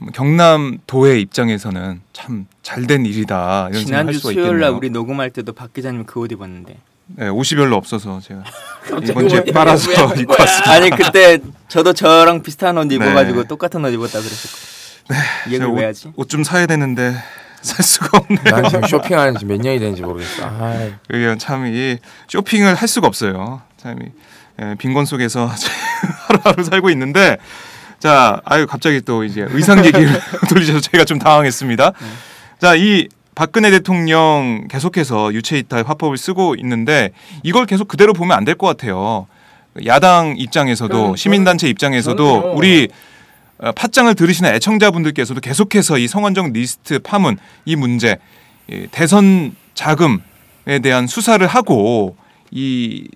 음, 경남 도의 입장에서는 참 잘된 일이다 이런 생각할 수 있겠네요. 지난주 수요일 날 우리 녹음할 때도 박 기자님 그 옷 입었는데. 네, 옷이 별로 없어서 제가 이번 주에 빨아서 입고 왔습니다. 아니 그때 저도 저랑 비슷한 옷 네. 입어가지고 네. 똑같은 옷 입었다 그랬었고. 네, 얘기 옷 사야 되는데 살 수가 없네요. 난 지금 쇼핑하는 지몇 년이 되는지 모르겠어. 그게 참이 쇼핑을 할 수가 없어요. 참이 예, 빈곤 속에서 하루하루 살고 있는데 자 아유 갑자기 또 이제 의상 얘기를 돌리셔서 제가 좀 당황했습니다. 음. 네. 자이 박근혜 대통령 계속해서 유체 이탈 화법을 쓰고 있는데 이걸 계속 그대로 보면 안 될 것 같아요. 야당 입장에서도 시민단체 입장에서도 우리 팟장을 어, 들으시는 애청자분들께서도 계속해서 이 성원정 리스트 파문 이 문제 대선 자금에 대한 수사를 하고 이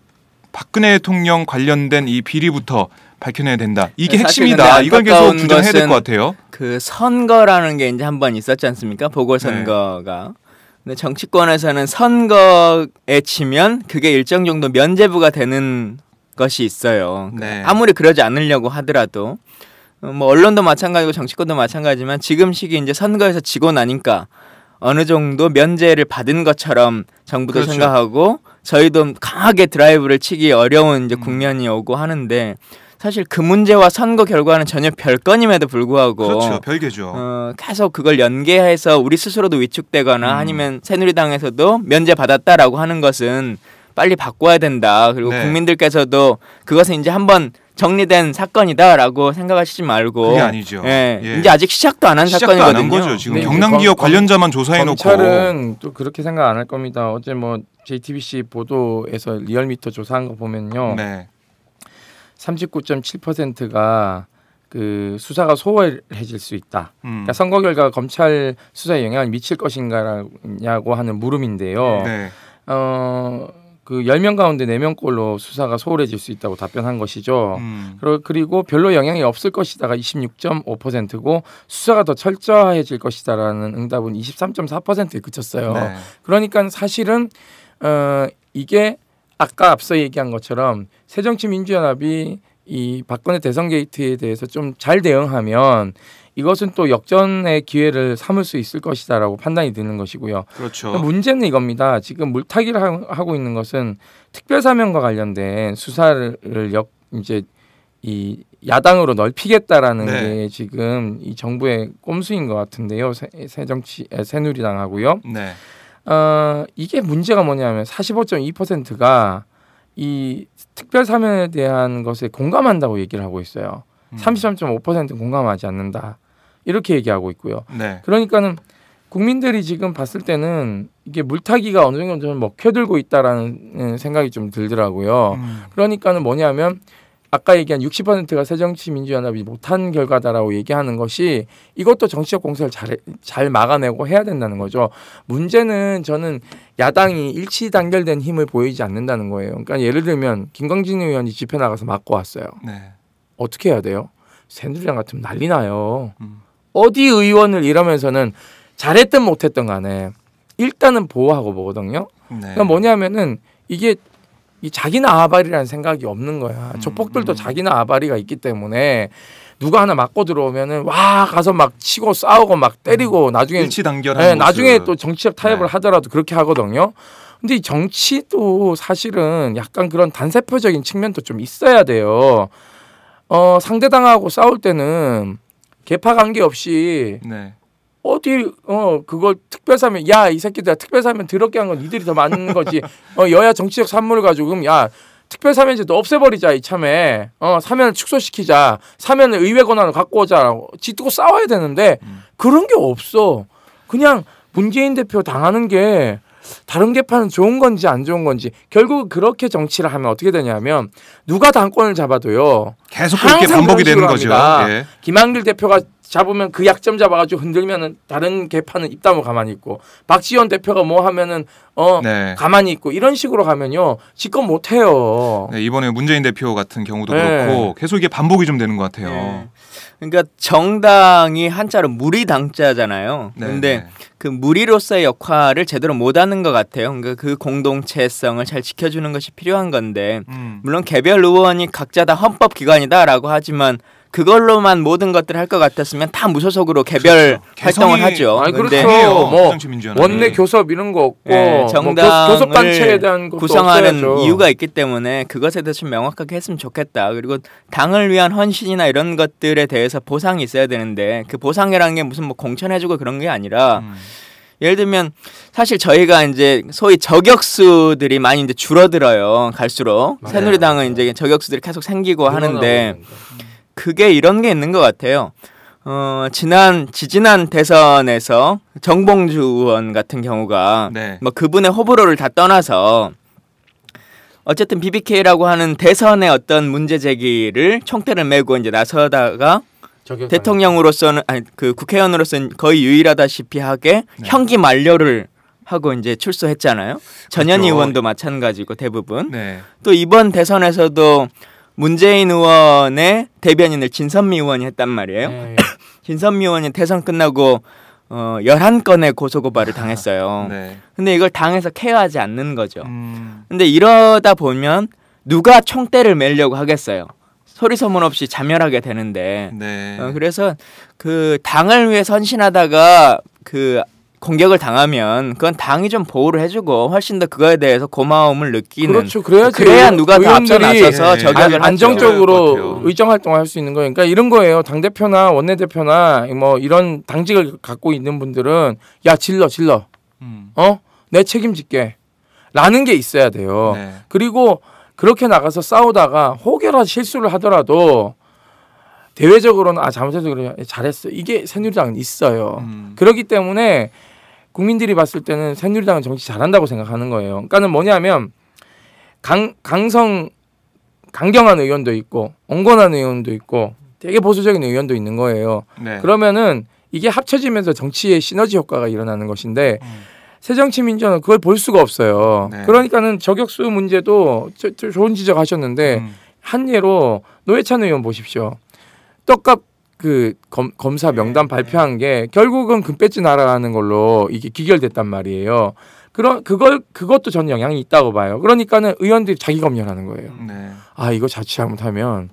박근혜 대통령 관련된 이 비리부터 밝혀내야 된다. 이게 네, 핵심이다. 이걸 계속 주장해야 될 것 같아요. 그 선거라는 게 이제 한 번 있었지 않습니까? 보궐선거가. 네. 근데 정치권에서는 선거에 치면 그게 일정 정도 면제부가 되는 것이 있어요. 그러니까 네. 아무리 그러지 않으려고 하더라도 어, 뭐 언론도 마찬가지고 정치권도 마찬가지지만 지금 시기 이제 선거에서 지고 나니까 어느 정도 면제를 받은 것처럼 정부도 그렇죠. 생각하고 저희도 강하게 드라이브를 치기 어려운 이제 음. 국면이 오고 하는데 사실 그 문제와 선거 결과는 전혀 별건임에도 불구하고 그렇죠. 별개죠. 어, 계속 그걸 연계해서 우리 스스로도 위축되거나 음. 아니면 새누리당에서도 면제 받았다라고 하는 것은 빨리 바꿔야 된다. 그리고 네. 국민들께서도 그것은 이제 한번 정리된 사건이다라고 생각하시지 말고 그게 아니죠. 예, 예. 이제 아직 시작도 안 한 사건이거든요. 안한 거죠. 지금 네, 경남 기업 관련자만 조사해 놓고 검찰은 또 그렇게 생각 안 할 겁니다. 어제 뭐 JTBC 보도에서 리얼미터 조사한 거 보면요. 네. 39.7%가 그 수사가 소홀해질 수 있다. 음. 그러니까 선거 결과가 검찰 수사에 영향을 미칠 것인가라고 하는 물음인데요. 네. 어그 10명 가운데 4명꼴로 수사가 소홀해질 수 있다고 답변한 것이죠. 음. 그리고 별로 영향이 없을 것이다가 26.5%고 수사가 더 철저해질 것이다라는 응답은 23.4%에 그쳤어요. 네. 그러니까 사실은 어 이게 아까 앞서 얘기한 것처럼 새정치민주연합이 이 박근혜 대선 게이트에 대해서 좀 잘 대응하면 이것은 또 역전의 기회를 삼을 수 있을 것이다라고 판단이 드는 것이고요. 그렇죠. 그러니까 문제는 이겁니다. 지금 물타기를 하고 있는 것은 특별 사면과 관련된 수사를 역 이제 이 야당으로 넓히겠다라는 네. 게 지금 이 정부의 꼼수인 것 같은데요. 새, 정치 새누리당하고요. 네. 어, 이게 문제가 뭐냐면 45.2%가 이 특별 사면에 대한 것에 공감한다고 얘기를 하고 있어요. 33.5%는 음. 공감하지 않는다. 이렇게 얘기하고 있고요. 네. 그러니까는 국민들이 지금 봤을 때는 이게 물타기가 어느 정도 좀 먹혀들고 있다라는 생각이 좀 들더라고요. 음. 그러니까는 뭐냐면 아까 얘기한 60%가 새정치민주연합이 못한 결과다라고 얘기하는 것이 이것도 정치적 공세를 잘, 잘 막아내고 해야 된다는 거죠. 문제는 저는 야당이 일치 단결된 힘을 보이지 않는다는 거예요. 그러니까 예를 들면 김광진 의원이 집회 나가서 막고 왔어요. 네. 어떻게 해야 돼요? 새누리당 같으면 난리 나요. 음. 어디 의원을 이러면서는 잘했든 못했든 간에 일단은 보호하고 보거든요. 네. 그러니까 뭐냐면은 이게 이 자기는 아바리라는 생각이 없는 거야. 음, 조폭들도 음. 자기는 아바리가 있기 때문에 누가 하나 맞고 들어오면은 와 가서 막 치고 싸우고 막 때리고 음. 나중에 일치단결하 네, 나중에 또 정치적 타협을 네. 하더라도 그렇게 하거든요. 근데 이 정치도 사실은 약간 그런 단세포적인 측면도 좀 있어야 돼요. 어 상대당하고 싸울 때는 개파 관계 없이 네. 어디 어 그걸 특별사면 야 이 새끼들 특별사면 더럽게 한 건 이들이 더 많은 거지 어 여야 정치적 산물을 가지고 그럼 야 특별사면제도 없애버리자 이참에 어 사면을 축소시키자 사면을 의회 권한을 갖고 오자라고 짓고 싸워야 되는데 음. 그런 게 없어 그냥 문재인 대표 당하는 게 다른 개파는 좋은 건지 안 좋은 건지 결국 그렇게 정치를 하면 어떻게 되냐면 누가 당권을 잡아도요 계속 그렇게 반복이 되는 거죠. 예. 김한길 대표가 잡으면 그 약점 잡아가지고 흔들면은 다른 개파는 입다물 가만히 있고 박지원 대표가 뭐 하면은 어 네. 가만히 있고 이런 식으로 가면요 집권 못해요. 네, 이번에 문재인 대표 같은 경우도 네. 그렇고 계속 이게 반복이 좀 되는 것 같아요. 네. 그러니까 정당이 한자로 무리당자잖아요. 네. 근데 네. 그 무리로서의 역할을 제대로 못하는 것 같아요. 그러니까 그 공동체성을 잘 지켜주는 것이 필요한 건데 음. 물론 개별 의원이 각자 다 헌법 기관이다라고 하지만 그걸로만 모든 것들을 할 것 같았으면 다 무소속으로 개별 그렇죠. 활동을 하죠. 아니, 그렇죠. 뭐, 뭐 원내 네. 교섭 이런 거 없고 네, 뭐 정당 교섭 단체에 대한 구성하는 없어야죠. 이유가 있기 때문에 그것에 대해서 명확하게 했으면 좋겠다. 그리고 당을 위한 헌신이나 이런 것들에 대해서 보상이 있어야 되는데 그 보상이라는 게 무슨 뭐 공천해주고 그런 게 아니라. 음. 예를 들면 사실 저희가 이제 소위 저격수들이 많이 이제 줄어들어요 갈수록 맞아요. 새누리당은 이제 저격수들이 계속 생기고 하는데 음. 그게 이런 게 있는 것 같아요. 어, 지난 지지난 대선에서 정봉주 의원 같은 경우가 네. 뭐 그분의 호불호를 다 떠나서 어쨌든 BBK라고 하는 대선의 어떤 문제 제기를 총대를 메고 이제 나서다가 대통령으로서는 아니 그 국회의원으로서는 거의 유일하다시피 하게 네. 형기 만료를 하고 이제 출소했잖아요. 전현희 그렇죠. 의원도 마찬가지고 대부분. 네. 또 이번 대선에서도 문재인 의원의 대변인을 진선미 의원이 했단 말이에요. 네. 네. 진선미 의원이 대선 끝나고 어, 11건의 고소고발을 당했어요. 아, 네. 근데 이걸 당에서 케어하지 않는 거죠. 음. 근데 이러다 보면 누가 총대를 메려고 하겠어요. 소리 소문 없이 자멸하게 되는데. 네. 어, 그래서 그 당을 위해 선신하다가 그 공격을 당하면 그건 당이 좀 보호를 해주고 훨씬 더 그거에 대해서 고마움을 느끼는 그렇죠 그래야지 그래야 누가 더 앞서 나서서 네. 예. 적용을 안정적으로 예, 그렇죠. 의정 활동을 할 수 있는 거예요 그러니까 이런 거예요 당 대표나 원내 대표나 뭐 이런 당직을 갖고 있는 분들은 야 질러 질러 음. 어내 책임질게 라는 게 있어야 돼요 네. 그리고 그렇게 나가서 싸우다가 혹여라 실수를 하더라도 대외적으로는 아 잘못해서 그래 잘했어 이게 새누리당은 있어요 음. 그렇기 때문에 국민들이 봤을 때는 새누리당은 정치 잘한다고 생각하는 거예요. 그러니까는 뭐냐면 강 강성 강경한 의원도 있고 온건한 의원도 있고 되게 보수적인 의원도 있는 거예요. 네. 그러면은 이게 합쳐지면서 정치의 시너지 효과가 일어나는 것인데 음. 새정치민주당은 그걸 볼 수가 없어요. 네. 그러니까는 저격수 문제도 저, 저 좋은 지적하셨는데 음. 한 예로 노회찬 의원 보십시오. 떡값 그 검, 검사 네. 명단 발표한 게 결국은 금배지 그 나라라는 걸로 이게 기결됐단 말이에요. 그런 그걸 그것도 전 영향이 있다고 봐요. 그러니까는 의원들이 자기 검열하는 거예요. 네. 아 이거 자칫하면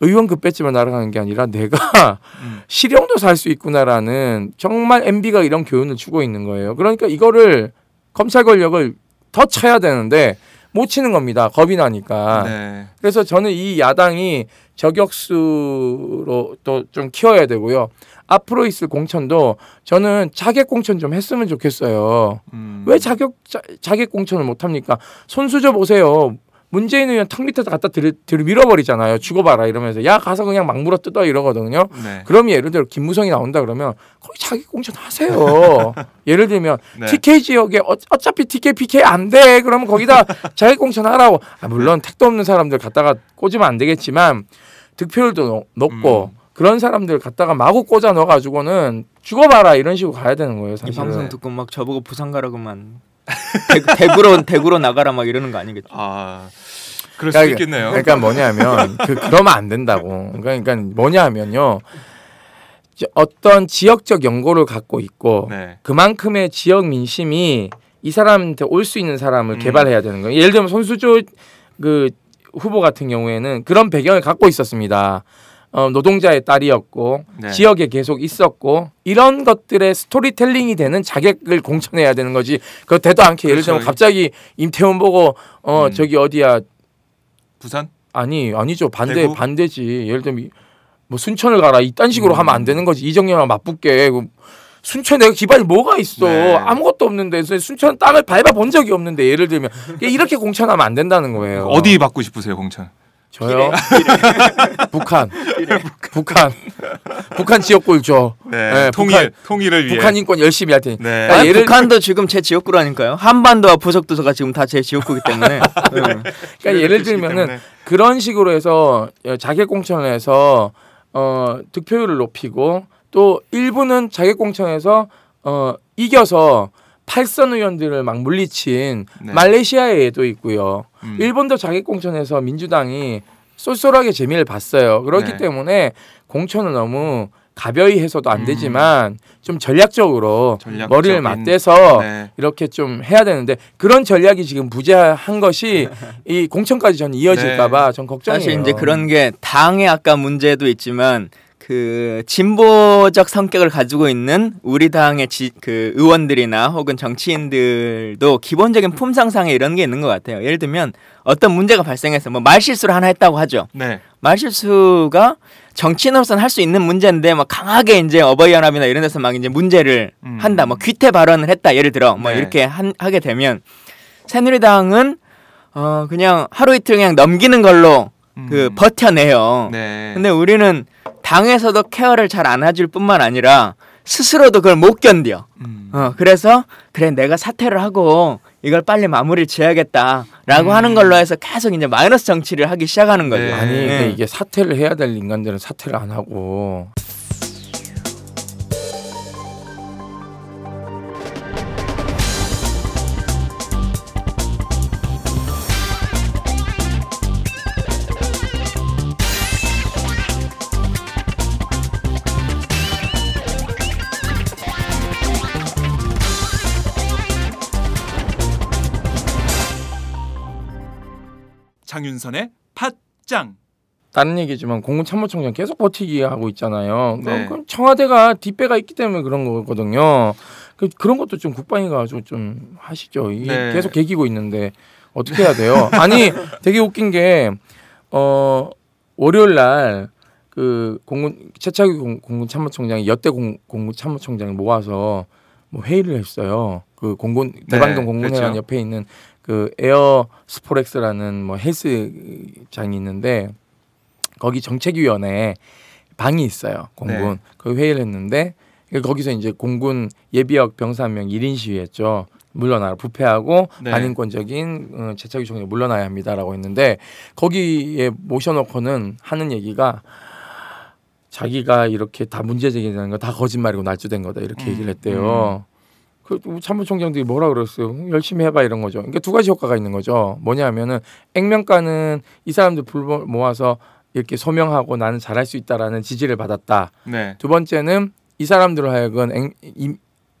의원 급배지만 날아가는 게 아니라 내가 음. 실형도 살 수 있구나라는 정말 MB가 이런 교훈을 주고 있는 거예요. 그러니까 이거를 검찰 권력을 더 쳐야 되는데 못 치는 겁니다. 겁이 나니까. 네. 그래서 저는 이 야당이 저격수로 또 좀 키워야 되고요. 앞으로 있을 공천도 저는 자객 공천 좀 했으면 좋겠어요. 음. 왜 자격 자, 자객 공천을 못 합니까? 손수저 보세요. 문재인 의원 턱 밑에서 갖다 들이, 들이 밀어버리잖아요. 죽어봐라 이러면서 야 가서 그냥 막 물어 뜯어 이러거든요. 네. 그럼 예를 들어 김무성이 나온다 그러면 거의 자기 공천하세요. 예를 들면 네. TK 지역에 어, 차피 TK PK 안 돼. 그러면 거기다 자기 공천하라고. 아, 물론 택도 없는 사람들 갖다가 꽂으면 안 되겠지만 득표율도 높고 음. 그런 사람들 갖다가 마구 꽂아 넣어가지고는 죽어봐라 이런 식으로 가야 되는 거예요. 사실은. 이 방송 듣고 막 저보고 부산 가라고만 대, 구로 대구로 나가라 막 이러는 거 아니겠죠? 아 그럴 그러니까, 수 있겠네요. 그러니까 뭐냐면 그 그러면 안 된다고. 그러니까, 그러니까 뭐냐면요. 어떤 지역적 연고를 갖고 있고 네. 그만큼의 지역 민심이 이 사람한테 올 수 있는 사람을 음. 개발해야 되는 거예요. 예를 들면 손수조 그 후보 같은 경우에는 그런 배경을 갖고 있었습니다. 어, 노동자의 딸이었고 네. 지역에 계속 있었고 이런 것들의 스토리텔링이 되는 자객을 공천해야 되는 거지 그 되도 않게 예를 들면 그렇죠. 갑자기 임태훈 보고 어 음. 저기 어디야 부산 아니 아니죠 반대 대구? 반대지 예를 들면 뭐 순천을 가라 이딴 식으로 음. 하면 안 되는 거지 이정현랑 맞붙게 그 순천 내가 기반이 뭐가 있어 네. 아무것도 없는데 순천 땅을 밟아 본 적이 없는데 예를 들면 이렇게 공천하면 안 된다는 거예요 어디 받고 싶으세요 공천 저요. 북한. 북한. 북한 지역구죠. 네. 네, 통일. 북한, 통일을 위해. 북한 인권 열심히 할 테니. 네. 그러니 예를... 북한도 지금 제 지역구라니까요. 한반도와 부석도서가 지금 다 제 지역구기 때문에. 네. 그러니까 예를 들면은 때문에. 그런 식으로 해서 예, 자객 공천에서 어, 득표율을 높이고 또 일부는 자객 공천에서 어, 이겨서 팔선 의원들을 막 물리친 네. 말레이시아에도 있고요. 음. 일본도 자객 공천에서 민주당이 쏠쏠하게 재미를 봤어요. 그렇기 네. 때문에 공천을 너무 가벼이 해서도 안 음. 되지만 음. 좀 전략적으로 전략적인, 머리를 맞대서 네. 이렇게 좀 해야 되는데 그런 전략이 지금 부재한 것이 이 공천까지 전 이어질까봐 네. 전 걱정이에요. 사실 이제 그런 게 당의 아까 문제도 있지만 그 진보적 성격을 가지고 있는 우리 당의 지, 그 의원들이나 혹은 정치인들도 기본적인 품성상에 이런 게 있는 것 같아요. 예를 들면 어떤 문제가 발생해서 뭐 말실수를 하나 했다고 하죠. 네. 말실수가 정치인으로서는 할 수 있는 문제인데 막 뭐 강하게 이제 어버이연합이나 이런 데서 막 이제 문제를 음. 한다. 뭐 귀태 발언을 했다. 예를 들어 뭐 네. 이렇게 한, 하게 되면 새누리당은 어 그냥 하루 이틀 그냥 넘기는 걸로 그 음. 버텨내요. 네. 근데 우리는 당에서도 케어를 잘 안 해줄 뿐만 아니라 스스로도 그걸 못 견뎌. 음. 어, 그래서 그래 내가 사퇴를 하고 이걸 빨리 마무리를 지어야겠다라고 음. 하는 걸로 해서 계속 이제 마이너스 정치를 하기 시작하는 거죠. 네. 아니 네. 이게 사퇴를 해야 될 인간들은 사퇴를 안 하고 장윤선의 팥짱. 다른 얘기지만 공군 참모총장 계속 버티기 하고 있잖아요. 네. 그럼 청와대가 뒷배가 있기 때문에 그런 거거든요. 그, 런 것도 좀 국방위가 좀, 좀 하시죠. 이게 네. 계속 개기고 있는데 어떻게 해야 돼요? 아니 되게 웃긴 게 어, 월요일 날. 그 공군 최차기 공, 군 참모총장이 여태 공, 군 참모총장이 모아서 뭐 회의를 했어요. 그 공군 네, 대방동 네, 공군회관 그렇죠. 옆에 있는 그 에어 스포렉스라는 뭐 헬스장이 있는데 거기 정책위원회 에 방이 있어요 공군 네. 그 회의를 했는데 거기서 이제 공군 예비역 병사 한명 1인 시위했죠. 물러나라 부패하고 네. 반인권적인 어, 재차기 총리 물러나야 합니다라고 했는데 거기에 모셔놓고는 하는 얘기가 자기가 이렇게 다 문제제기라는 거 다 거짓말이고 날조된 거다 이렇게 음, 얘기를 했대요. 음. 그 참모총장들이 뭐라 그랬어요? 열심히 해봐 이런 거죠. 그러니까 두 가지 효과가 있는 거죠. 뭐냐면은 액면가는 이 사람들 불 모아서 이렇게 소명하고 나는 잘할 수 있다라는 지지를 받았다. 네. 두 번째는 이 사람들로 하여금 액, 이,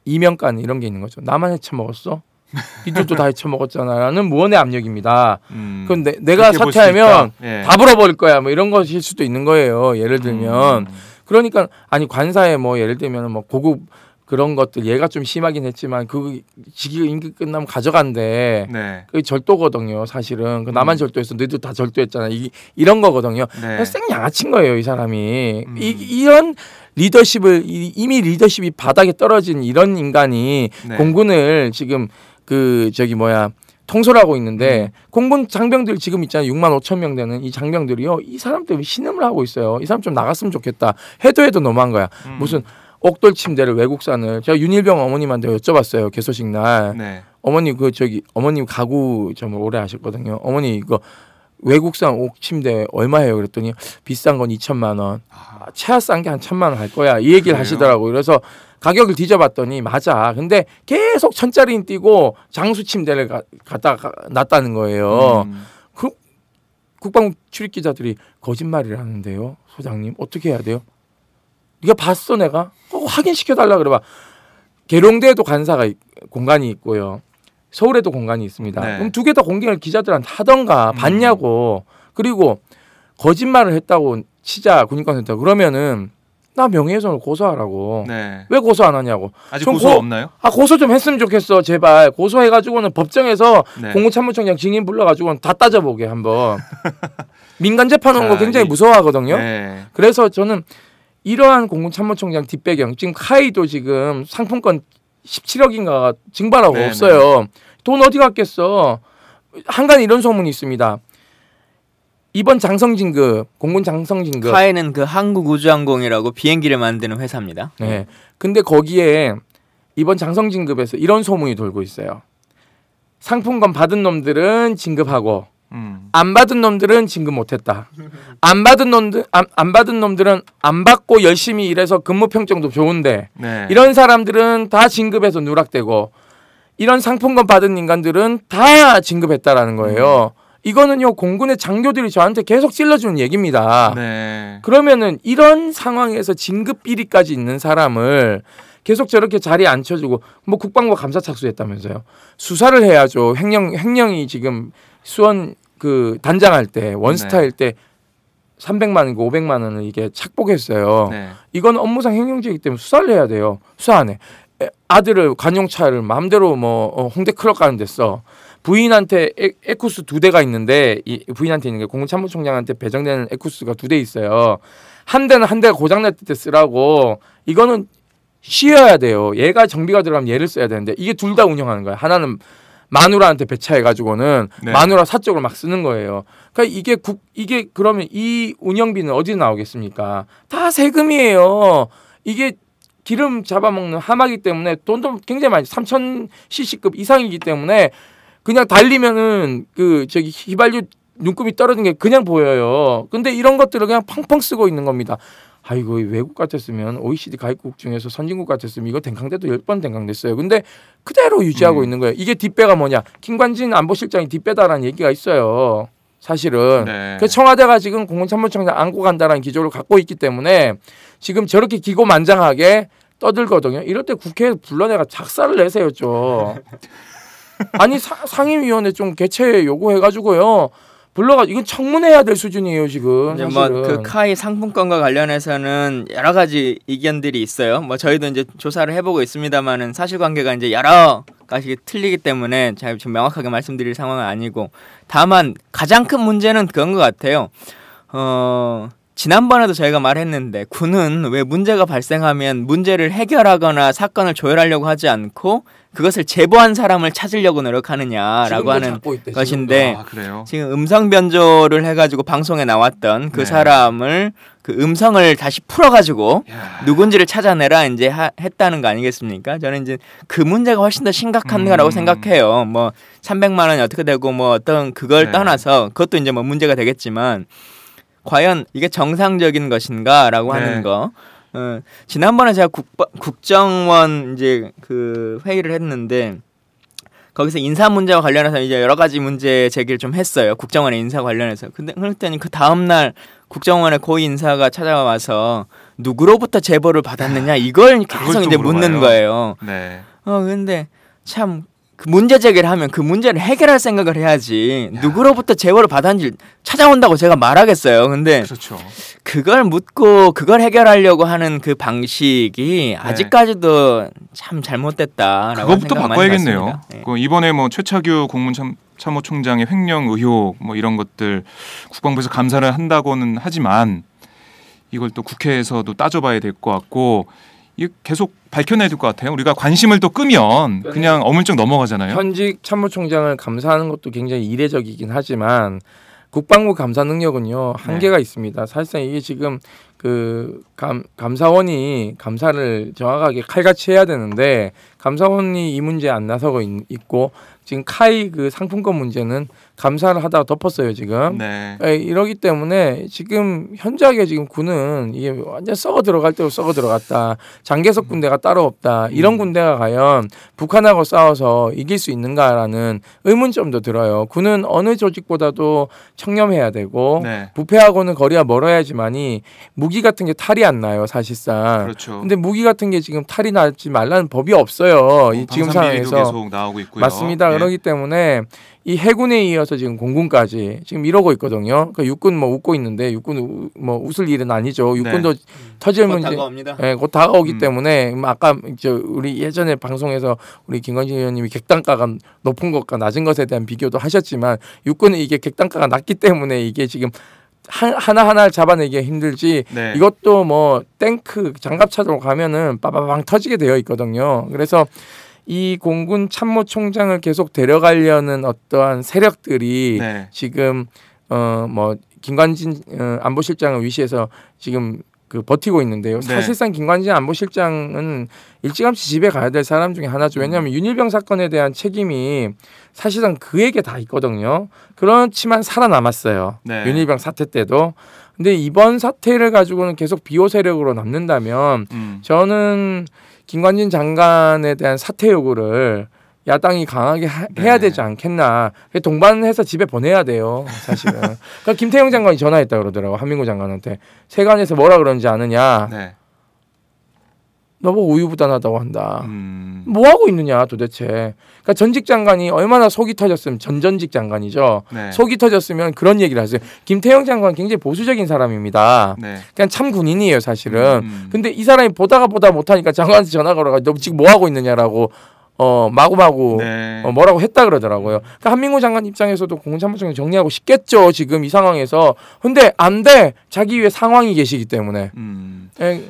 이명가는 이런 게 있는 거죠. 나만 해쳐먹었어? 이들도 다 해쳐먹었잖아라는 무언의 압력입니다. 음, 그럼 내, 가 사퇴하면 예. 다 불어버릴 거야. 뭐 이런 것일 수도 있는 거예요. 예를 들면 음. 그러니까 아니 관사에 뭐 예를 들면 뭐 고급 그런 것들 얘가 좀 심하긴 했지만 그직기가 임기 끝나면 가져간대. 네. 그 절도거든요, 사실은. 그 나만 음. 절도했어. 너희들 다 절도했잖아. 이, 이런 거거든요. 네. 생 양아친 거예요, 이 사람이. 음. 이, 이런 리더십을 이미 이 리더십이 바닥에 떨어진 이런 인간이 네. 공군을 지금 그 저기 뭐야 통솔하고 있는데 음. 공군 장병들 지금 있잖아요. 6만 5천 명 되는 이 장병들이요. 이 사람 때문에 신음을 하고 있어요. 이 사람 좀 나갔으면 좋겠다. 해도 해도 너무한 거야. 음. 무슨 옥돌 침대를 외국산을 제가 윤일병 어머님한테 여쭤봤어요 개소식 날 네. 어머니 그 저기 어머님 가구 좀 오래 하셨거든요 어머니 이거 외국산 옥 침대 얼마예요 그랬더니 비싼 건 2천만 원 아. 아, 최하 싼게 한 천만 원 할 거야 이 얘기를 그래요? 하시더라고요 그래서 가격을 뒤져봤더니 맞아 근데 계속 천짜리뛰고 장수 침대를 가, 갖다가 놨다는 거예요 음. 그국방 출입 기자들이 거짓말이라는데요 소장님 어떻게 해야 돼요 네가 봤어 내가 어, 확인시켜 달라 그래봐 계룡대에도 간사가 공간이 있고요 서울에도 공간이 있습니다 네. 그럼 두 개 다 공개를 기자들한테 하던가 음. 봤냐고 그리고 거짓말을 했다고 치자 군인권센터 그러면은 나 명예훼손을 고소하라고. 네. 왜 고소 안 하냐고. 아직 고소 없나요? 아 고소 좀 했으면 좋겠어 제발 고소해가지고는 법정에서 네. 공무참모총장 증인 불러가지고는 다 따져보게 한번. 민간 재판하는 거 굉장히 무서워하거든요. 네. 그래서 저는 이러한 공군참모총장 뒷배경 지금 카이도 지금 상품권 1 7억인가 증발하고 네네. 없어요. 네. 돈 어디 갔겠어? 한간 이런 소문이 있습니다. 이번 장성진급 공군 장성진급 카이는 그 한국우주항공이라고 비행기를 만드는 회사입니다. 네. 근데 거기에 이번 장성진급에서 이런 소문이 돌고 있어요. 상품권 받은 놈들은 진급하고 음. 안 받은 놈들은 진급 못했다. 안 받은 놈들 안, 안, 받은 놈들은 안 받고 열심히 일해서 근무 평점도 좋은데 네. 이런 사람들은 다 진급해서 누락되고 이런 상품권 받은 인간들은 다 진급했다라는 거예요. 음. 이거는요 공군의 장교들이 저한테 계속 찔러주는 얘기입니다. 네. 그러면은 이런 상황에서 진급 비리까지 있는 사람을 계속 저렇게 자리에 앉혀주고 뭐 국방부 감사 착수했다면서요. 수사를 해야죠. 횡령 횡령이 지금 수원 그 단장할 때 원스타일 네. 때 300만 원이고 500만 원을 이게 착복했어요. 네. 이건 업무상 횡령죄이기 때문에 수사를 해야 돼요. 수사 안 해. 아들을 관용차를 마음대로 뭐 어, 홍대 클럽 가는데 써. 부인한테 에, 에 쿠스두 대가 있는데 이 부인한테 있는 게 공군참모총장한테 배정되는 에쿠스가 두 대 있어요. 한 대는 한 대가 고장났을 때 쓰라고 이거는 쉬어야 돼요. 얘가 정비가 들어가면 얘를 써야 되는데 이게 둘 다 운영하는 거야. 하나는 마누라한테 배차해가지고는 네. 마누라 사적으로 막 쓰는 거예요. 그러니까 이게 국 이게 그러면 이 운영비는 어디 나오겠습니까? 다 세금이에요. 이게 기름 잡아먹는 하마기 때문에 돈도 굉장히 많이 3천 cc급 이상이기 때문에 그냥 달리면은 그 저기 휘발유 눈금이 떨어진 게 그냥 보여요. 근데 이런 것들을 그냥 펑펑 쓰고 있는 겁니다. 아이고 외국 같았으면 OECD 가입국 중에서 선진국 같았으면 이거 댕강대도 열 번 댕강됐어요. 근데 그대로 유지하고 음. 있는 거예요. 이게 뒷배가 뭐냐? 김관진 안보실장이 뒷배다라는 얘기가 있어요. 사실은 네. 그 청와대가 지금 공군참모총장 안고 간다라는 기조를 갖고 있기 때문에 지금 저렇게 기고만장하게 떠들거든요. 이럴 때 국회에 불러내가 작사를 내세요 죠. 아니 사, 상임위원회 좀 개최 요구해가지고요. 불러가 이건 청문해야될 수준이에요 지금. 네, 뭐그 카이 상품권과 관련해서는 여러 가지 의견들이 있어요. 뭐 저희도 이제 조사를 해보고 있습니다만은 사실관계가 이제 여러 가지 틀리기 때문에 제가 좀 명확하게 말씀드릴 상황은 아니고 다만 가장 큰 문제는 그런 것 같아요. 어 지난번에도 저희가 말했는데 군은 왜 문제가 발생하면 문제를 해결하거나 사건을 조율하려고 하지 않고 그것을 제보한 사람을 찾으려고 노력하느냐라고 하는 있대, 것인데 지금. 아, 지금 음성 변조를 해가지고 방송에 나왔던 그 네. 사람을 그 음성을 다시 풀어가지고 야. 누군지를 찾아내라 이제 하, 했다는 거 아니겠습니까? 저는 이제 그 문제가 훨씬 더 심각한가라고 음. 생각해요. 뭐 300만 원이 어떻게 되고 뭐 어떤 그걸 네. 떠나서 그것도 이제 뭐 문제가 되겠지만 과연 이게 정상적인 것인가라고 네. 하는 거. 어, 지난번에 제가 국바, 국정원 이제 그 회의를 했는데 거기서 인사 문제와 관련해서 이제 여러 가지 문제 제기를 좀 했어요. 국정원의 인사 관련해서. 근데 그랬더니 그 다음 날 국정원의 고위 인사가 찾아와서 누구로부터 제보를 받았느냐 아, 이걸 계속 이제 묻는 몰라요. 거예요. 네. 어 근데 참그 문제 제기를 하면 그 문제를 해결할 생각을 해야지 야. 누구로부터 제보를 받았는지 찾아온다고 제가 말하겠어요. 근데 그렇죠. 그걸 묻고 그걸 해결하려고 하는 그 방식이 네. 아직까지도 참 잘못됐다라고 그것부터 바꿔야겠네요. 네. 그 이번에 뭐 최차규 공무참 참모총장의 횡령 의혹 뭐 이런 것들 국방부에서 감사를 한다고는 하지만 이걸 또 국회에서도 따져봐야 될 것 같고 이게 계속 밝혀내야 될 것 같아요. 우리가 관심을 또 끄면 그러니까 그냥 어물쩍 넘어가잖아요. 현직 참모총장을 감사하는 것도 굉장히 이례적이긴 하지만 국방부 감사 능력은요 한계가 네. 있습니다. 사실상 이게 지금 그 감, 감사원이 감사를 정확하게 칼같이 해야 되는데 감사원이 이 문제 안 나서고 있, 고 지금 카이 그 상품권 문제는 감사를 하다 가 덮었어요 지금. 네. 예, 이러기 때문에 지금 현저하게 지금 군은 이게 완전 썩어 들어갈 때로 썩어 들어갔다. 장개석 군대가 따로 없다. 이런 음. 군대가 과연 북한하고 싸워서 이길 수 있는가라는 의문점도 들어요. 군은 어느 조직보다도 청렴해야 되고 네. 부패하고는 거리가 멀어야지만이 무기 같은 게 탈이 안 나요 사실상. 그렇죠. 근데 무기 같은 게 지금 탈이 나지 말라는 법이 없어요. 이 어, 지금 상황에서 맞습니다. 네. 예. 그렇기 때문에 이 해군에 이어서 지금 공군까지 지금 이러고 있거든요. 그러니까 육군 뭐 웃고 있는데 육군 우, 뭐 웃을 일은 아니죠. 네. 육군도 네. 터질 이제다곧 다가오기 음. 때문에 음, 아까 저 우리 예전에 방송에서 우리 김관진 의원님이 객단가가 높은 것과 낮은 것에 대한 비교도 하셨지만 육군은 이게 객단가가 낮기 때문에 이게 지금 하나하나 잡아내기 힘들지 네. 이것도 뭐 탱크 장갑차로 가면은 빠바방 터지게 되어 있거든요. 그래서 이 공군 참모총장을 계속 데려가려는 어떠한 세력들이 네. 지금 어뭐 김관진 어, 안보실장을 위시해서 지금 그 버티고 있는데요. 네. 사실상 김관진 안보실장은 일찌감치 집에 가야 될 사람 중에 하나죠. 왜냐하면 음. 윤일병 사건에 대한 책임이 사실상 그에게 다 있거든요. 그렇지만 살아남았어요. 네. 윤일병 사태 때도. 근데 이번 사태를 가지고는 계속 비호 세력으로 남는다면 음. 저는 김관진 장관에 대한 사퇴 요구를 야당이 강하게 하, 네. 해야 되지 않겠나. 동반해서 집에 보내야 돼요, 사실은. 그러니까 김태형 장관이 전화했다 그러더라고 한민구 장관한테 세관에서 뭐라 그런지 아느냐. 네. 너보고 우유부단하다고 한다. 음. 뭐 하고 있느냐 도대체. 그러니까 전직 장관이 얼마나 속이 터졌으면 전전직 장관이죠. 네. 속이 터졌으면 그런 얘기를 하세요. 김태형 장관 굉장히 보수적인 사람입니다. 네. 그냥 참 군인이에요 사실은. 음. 근데 이 사람이 보다가 보다 못하니까 장관한테 전화 걸어가지고 너 지금 뭐 하고 있느냐라고 어 마구마구 네. 어, 뭐라고 했다 그러더라고요. 그러니까 한민구 장관 입장에서도 공공참모총장 정리하고 싶겠죠 지금 이 상황에서. 근데 안 돼 자기 위에 상황이 계시기 때문에. 음. 에, 예,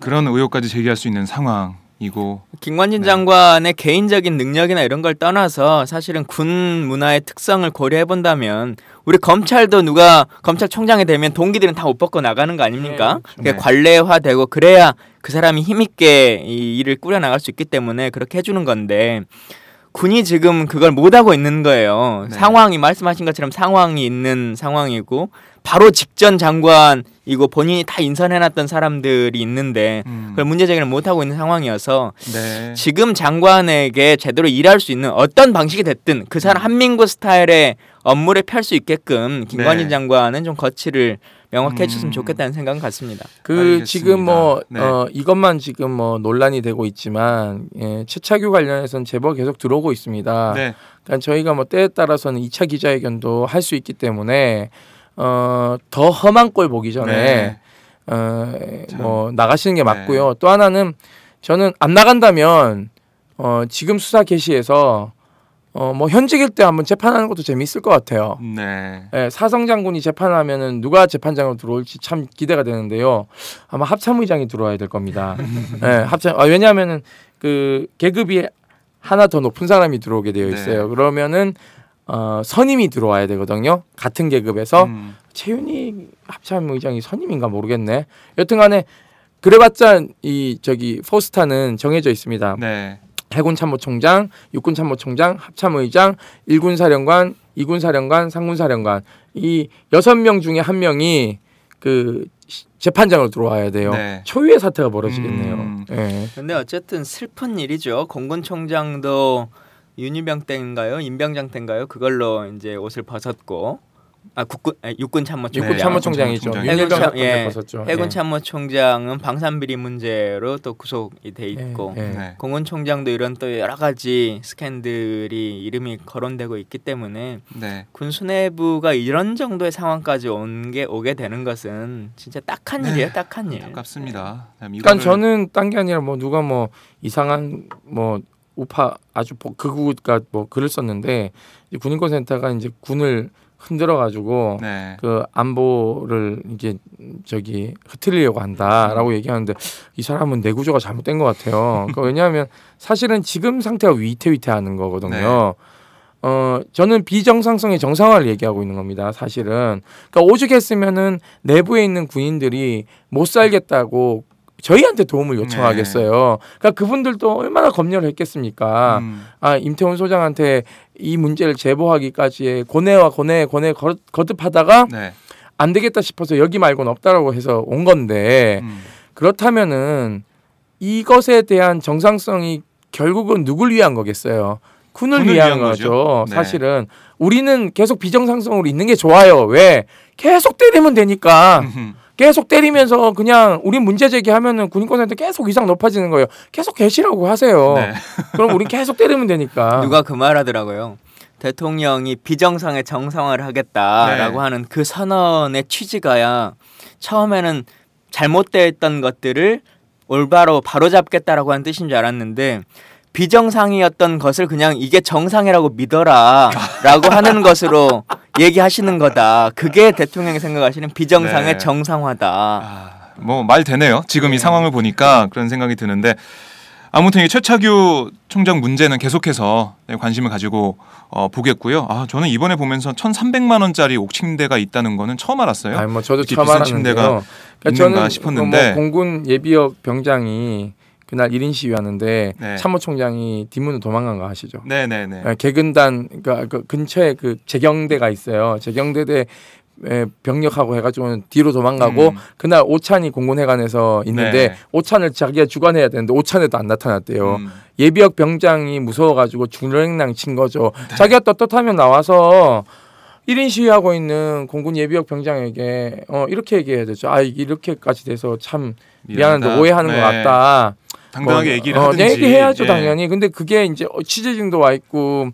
그런 의혹까지 제기할 수 있는 상황이고 김관진 네. 장관의 개인적인 능력이나 이런 걸 떠나서 사실은 군 문화의 특성을 고려해 본다면 우리 검찰도 누가 검찰총장이 되면 동기들은 다옷 벗고 나가는 거 아닙니까? 네. 그러 그렇죠. 네. 관례화되고 그래야 그 사람이 힘 있게 이 일을 꾸려 나갈 수 있기 때문에 그렇게 해주는 건데 군이 지금 그걸 못하고 있는 거예요. 네. 상황이 말씀하신 것처럼 상황이 있는 상황이고 바로 직전 장관 이거 본인이 다 인선해놨던 사람들이 있는데 음. 그걸 문제 제기를 못하고 있는 상황이어서 네. 지금 장관에게 제대로 일할 수 있는 어떤 방식이 됐든 그 사람 음. 한민구 스타일의 업무를 펼 수 있게끔 김관진 네. 장관은 좀 거치를 명확히 음. 해줬으면 음. 좋겠다는 생각 은 같습니다. 그 알겠습니다. 지금 뭐 네. 어, 이것만 지금 뭐 논란이 되고 있지만 예, 최차규 관련해서는 제법 계속 들어오고 있습니다. 네. 그러니까 저희가 뭐 때에 따라서는 2차 기자회견도 할 수 있기 때문에 어, 더 험한 꼴 보기 전에 네. 어, 뭐 나가시는 게 맞고요. 네. 또 하나는 저는 안 나간다면 어, 지금 수사 개시에서 어, 뭐 현직일 때 한번 재판하는 것도 재미있을 것 같아요. 네. 네 예, 사성 장군이 재판하면은 누가 재판장으로 들어올지 참 기대가 되는데요. 아마 합참의장이 들어와야 될 겁니다. 네, 합참 아, 왜냐하면은 그 계급이 하나 더 높은 사람이 들어오게 되어 네. 있어요. 네. 그러면은 어, 선임이 들어와야 되거든요. 같은 계급에서 음. 최윤희 합참 의장이 선임인가 모르겠네. 여튼간에 그래봤자 이 저기 포스타는 정해져 있습니다. 네. 해군 참모총장, 육군 참모총장, 합참의장, 일군 사령관, 이군 사령관, 삼군 사령관 이 여섯 명 중에 한 명이 그 재판장으로 들어와야 돼요. 네. 초유의 사태가 벌어지겠네요. 음. 네. 근데 어쨌든 슬픈 일이죠. 공군총장도 윤희병 때인가요? 임병장 때인가요? 그걸로 이제 옷을 벗었고 아 국군 아, 육군 참모총장 육군 참모총장이죠. 예. 해군 참 예. 해군 참모총장은 방산비리 문제로 또 구속이 돼 예, 있고 예. 예. 네. 공군 총장도 이런 또 여러 가지 스캔들이 이름이 거론되고 있기 때문에 네. 군 수뇌부가 이런 정도의 상황까지 온 게 오게 되는 것은 진짜 딱한 네. 일이에요, 딱한 일. 안타습니다 네. 그러니까 저는 딴게 아니라 뭐 누가 뭐 이상한 뭐 우파 아주 극우가 그 뭐 글을 썼는데 군인권센터가 이제 군을 흔들어 가지고 네. 그 안보를 이제 저기 흐트리려고 한다라고 그렇죠. 얘기하는데 이 사람은 내구조가 잘못된 것 같아요. 그러니까 왜냐하면 사실은 지금 상태가 위태위태하는 거거든요. 네. 어 저는 비정상성의 정상화를 얘기하고 있는 겁니다. 사실은 그러니까 오죽했으면은 내부에 있는 군인들이 못 살겠다고 저희한테 도움을 요청하겠어요. 네. 그러니까 그분들도 얼마나 검열을 했겠습니까? 음. 아 임태훈 소장한테 이 문제를 제보하기까지의 고뇌와 고뇌 고뇌 거듭하다가 네. 안 되겠다 싶어서 여기 말고는 없다라고 해서 온 건데 음. 그렇다면은 이것에 대한 정상성이 결국은 누굴 위한 거겠어요? 군을, 위한, 위한, 거죠. 네. 사실은 우리는 계속 비정상성으로 있는 게 좋아요. 왜 계속 때리면 되니까. 음. 계속 때리면서 그냥 우리 문제 제기하면은 군인권 한테 계속 이상 높아지는 거예요. 계속 계시라고 하세요. 네. 그럼 우린 계속 때리면 되니까. 누가 그 말하더라고요. 대통령이 비정상의 정상화를 하겠다라고 네. 하는 그 선언의 취지가야 처음에는 잘못되었던 것들을 올바로 바로잡겠다라고 하는 뜻인 줄 알았는데 비정상이었던 것을 그냥 이게 정상이라고 믿어라라고 하는 것으로 얘기하시는 거다. 그게 대통령이 생각하시는 비정상의 네. 정상화다. 아, 뭐말 되네요. 지금 네. 이 상황을 보니까 그런 생각이 드는데 아무튼 이 최차규 총장 문제는 계속해서 네, 관심을 가지고 어, 보겠고요. 아 저는 이번에 보면서 1,300만 원짜리 옥침대가 있다는 거는 처음 알았어요. 아뭐 저도 처음 알았는데요. 침대가 그러니까 있는가 저는 싶었는데 뭐 공군 예비역 병장이 그날 1인 시위하는데 네. 참모총장이 뒷문으로 도망간 거 아시죠? 네네네. 네, 개근단 그러니까 그 근처에 그 재경대가 있어요. 재경대대 예, 병력하고 해가지고 뒤로 도망가고 음. 그날 오찬이 공군회관에서 있는데 네. 오찬을 자기가 주관해야 되는데 오찬에도 안 나타났대요. 음. 예비역 병장이 무서워가지고 중령낭 친 거죠. 네. 자기가 떳떳하면 나와서 1인 시위하고 있는 공군 예비역 병장에게 어 이렇게 얘기해야 되죠. 아 이렇게까지 돼서 참 미안한데 미안하다. 오해하는 네. 것 같다. 당당하게 뭐, 얘기를 어, 네, 하든지 얘기해야죠 예. 당연히. 근데 그게 이제 취재진도 와 있고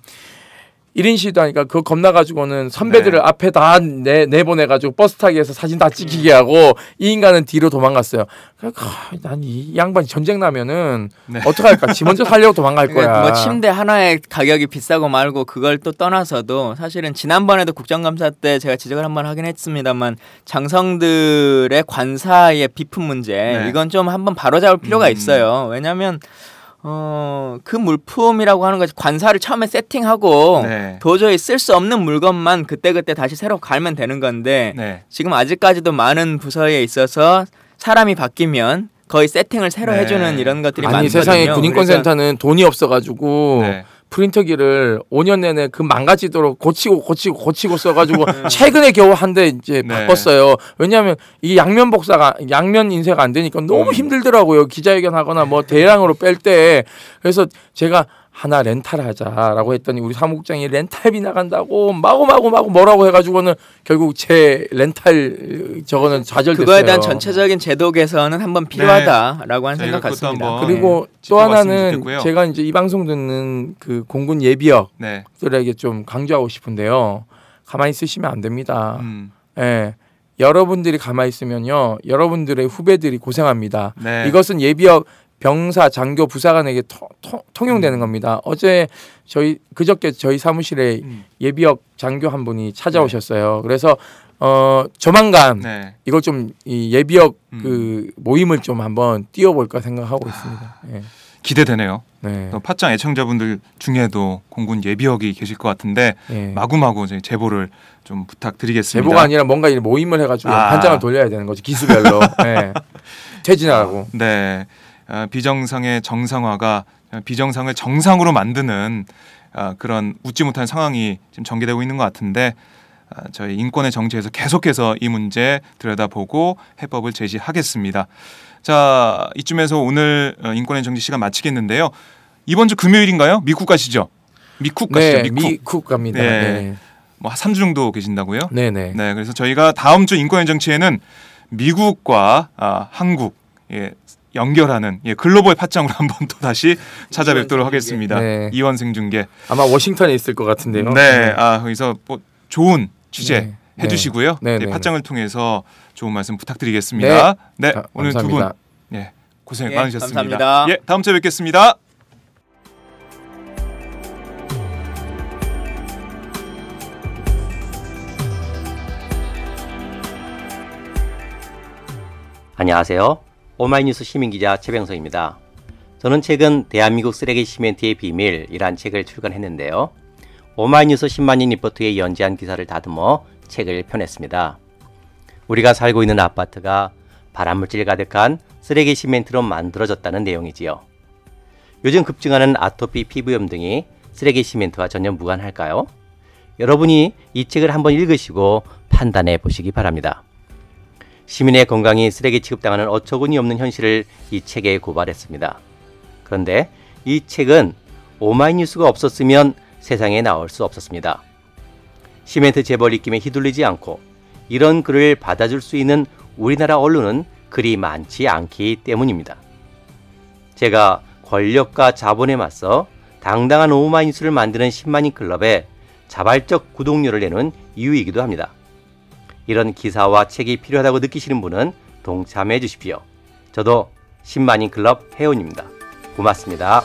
1인 시위하니까 그거 겁나가지고는 선배들을 네. 앞에 다 내, 내보내가지고 버스 타기 해서 사진 다 찍히게 음. 하고 이 인간은 뒤로 도망갔어요. 그니까 난이 양반이 전쟁 나면은 네. 어떡할까? 지 먼저 살려고 도망갈 그러니까 거야. 뭐 침대 하나의 가격이 비싸고 말고 그걸 또 떠나서도 사실은 지난번에도 국정감사 때 제가 지적을 한 번 하긴 했습니다만 장성들의 관사의 비품 문제 네. 이건 좀 한번 바로잡을 필요가 음. 있어요. 왜냐하면 어, 그 물품이라고 하는 것이 관사를 처음에 세팅하고 네. 도저히 쓸 수 없는 물건만 그때그때 다시 새로 갈면 되는 건데 네. 지금 아직까지도 많은 부서에 있어서 사람이 바뀌면 거의 세팅을 새로 네. 해주는 이런 것들이 아니, 많거든요. 세상에 군인권센터는 돈이 없어가지고 네. 프린터기를 5년 내내 그 망가지도록 고치고 고치고 고치고 써가지고 네. 최근에 겨우 한대 이제 네. 바꿨어요. 왜냐하면 이 양면 복사가 양면 인쇄가 안 되니까 너무 음. 힘들더라고요. 기자회견하거나 뭐 대량으로 뺄 때. 그래서 제가 하나 렌탈하자라고 했더니 우리 사무국장이 렌탈비 나간다고 마구마구 마구 뭐라고 해가지고는 결국 제 렌탈 저거는 좌절됐어요. 그거에 대한 전체적인 제도 개선은 한번 네. 필요하다라고 네. 한 생각 같습니다. 그리고 네. 또 하나는 제가 이제 이 방송 듣는 그 공군 예비역들에게 네. 좀 강조하고 싶은데요. 가만히 있으시면 안 됩니다. 음. 예. 여러분들이 가만히 있으면요 여러분들의 후배들이 고생합니다. 네. 이것은 예비역 병사, 장교, 부사관에게 토, 토, 통용되는 음. 겁니다. 어제 저희 그저께 저희 사무실에 음. 예비역 장교 한 분이 찾아오셨어요. 네. 그래서 어 조만간 네. 이걸 좀이 예비역 음. 그 모임을 좀 한번 띄워볼까 생각하고 아, 있습니다. 예. 네. 기대되네요. 파장 애청자분들 중에도 공군 예비역이 계실 것 같은데 예. 마구마구 제보를 좀 부탁드리겠습니다. 제보가 아니라 뭔가 모임을 해가지고 아. 반장을 돌려야 되는 거죠 기수별로 퇴진하고. 네. 아, 비정상의 정상화가 아, 비정상을 정상으로 만드는 아, 그런 웃지 못한 상황이 지금 전개되고 있는 것 같은데 저희 인권의 정치에서 계속해서 이 문제 들여다보고 해법을 제시하겠습니다. 자 이쯤에서 오늘 어, 인권의 정치 시간 마치겠는데요. 이번 주 금요일인가요? 미국 가시죠? 미국 네, 가시죠? 네, 미국. 미국 갑니다. 네. 네. 뭐 3주 정도 계신다고요? 네네. 네. 네, 그래서 저희가 다음 주 인권의 정치에는 미국과 아, 한국 예, 연결하는 예, 글로벌 팟짱으로 한번 또 다시 찾아뵙도록 하겠습니다. 네. 이원생 중계 아마 워싱턴에 있을 것 같은데요. 네, 네. 아 거기서 뭐 좋은 취재 네. 네. 해주시고요. 네, 예, 네. 팟짱을 통해서 좋은 말씀 부탁드리겠습니다. 네, 아, 오늘 두분 예, 고생 예, 많으셨습니다. 감사합니다. 예, 다음 주에 뵙겠습니다. 안녕하세요. 오마이뉴스 시민기자 최병석입니다. 저는 최근 대한민국 쓰레기 시멘트의 비밀이란 책을 출간했는데요. 오마이뉴스 10만인 리포트에 연재한 기사를 다듬어 책을 펴냈습니다. 우리가 살고 있는 아파트가 발암물질 가득한 쓰레기 시멘트로 만들어졌다는 내용이지요. 요즘 급증하는 아토피 피부염 등이 쓰레기 시멘트와 전혀 무관할까요? 여러분이 이 책을 한번 읽으시고 판단해 보시기 바랍니다. 시민의 건강이 쓰레기 취급당하는 어처구니 없는 현실을 이 책에 고발했습니다. 그런데 이 책은 오마이뉴스가 없었으면 세상에 나올 수 없었습니다. 시멘트 재벌 입김에 휘둘리지 않고 이런 글을 받아줄 수 있는 우리나라 언론은 그리 많지 않기 때문입니다. 제가 권력과 자본에 맞서 당당한 오마이뉴스를 만드는 10만인 클럽에 자발적 구독료를 내는 이유이기도 합니다. 이런 기사와 책이 필요하다고 느끼시는 분은 동참해 주십시오. 저도 10만인 클럽 회원입니다. 고맙습니다.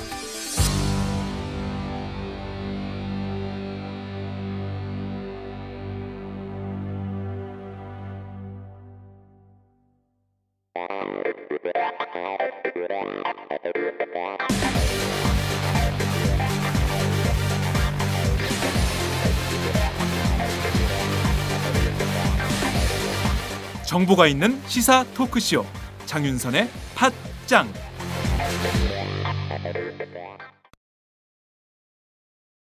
정보가 있는 시사 토크쇼 장윤선의 팟짱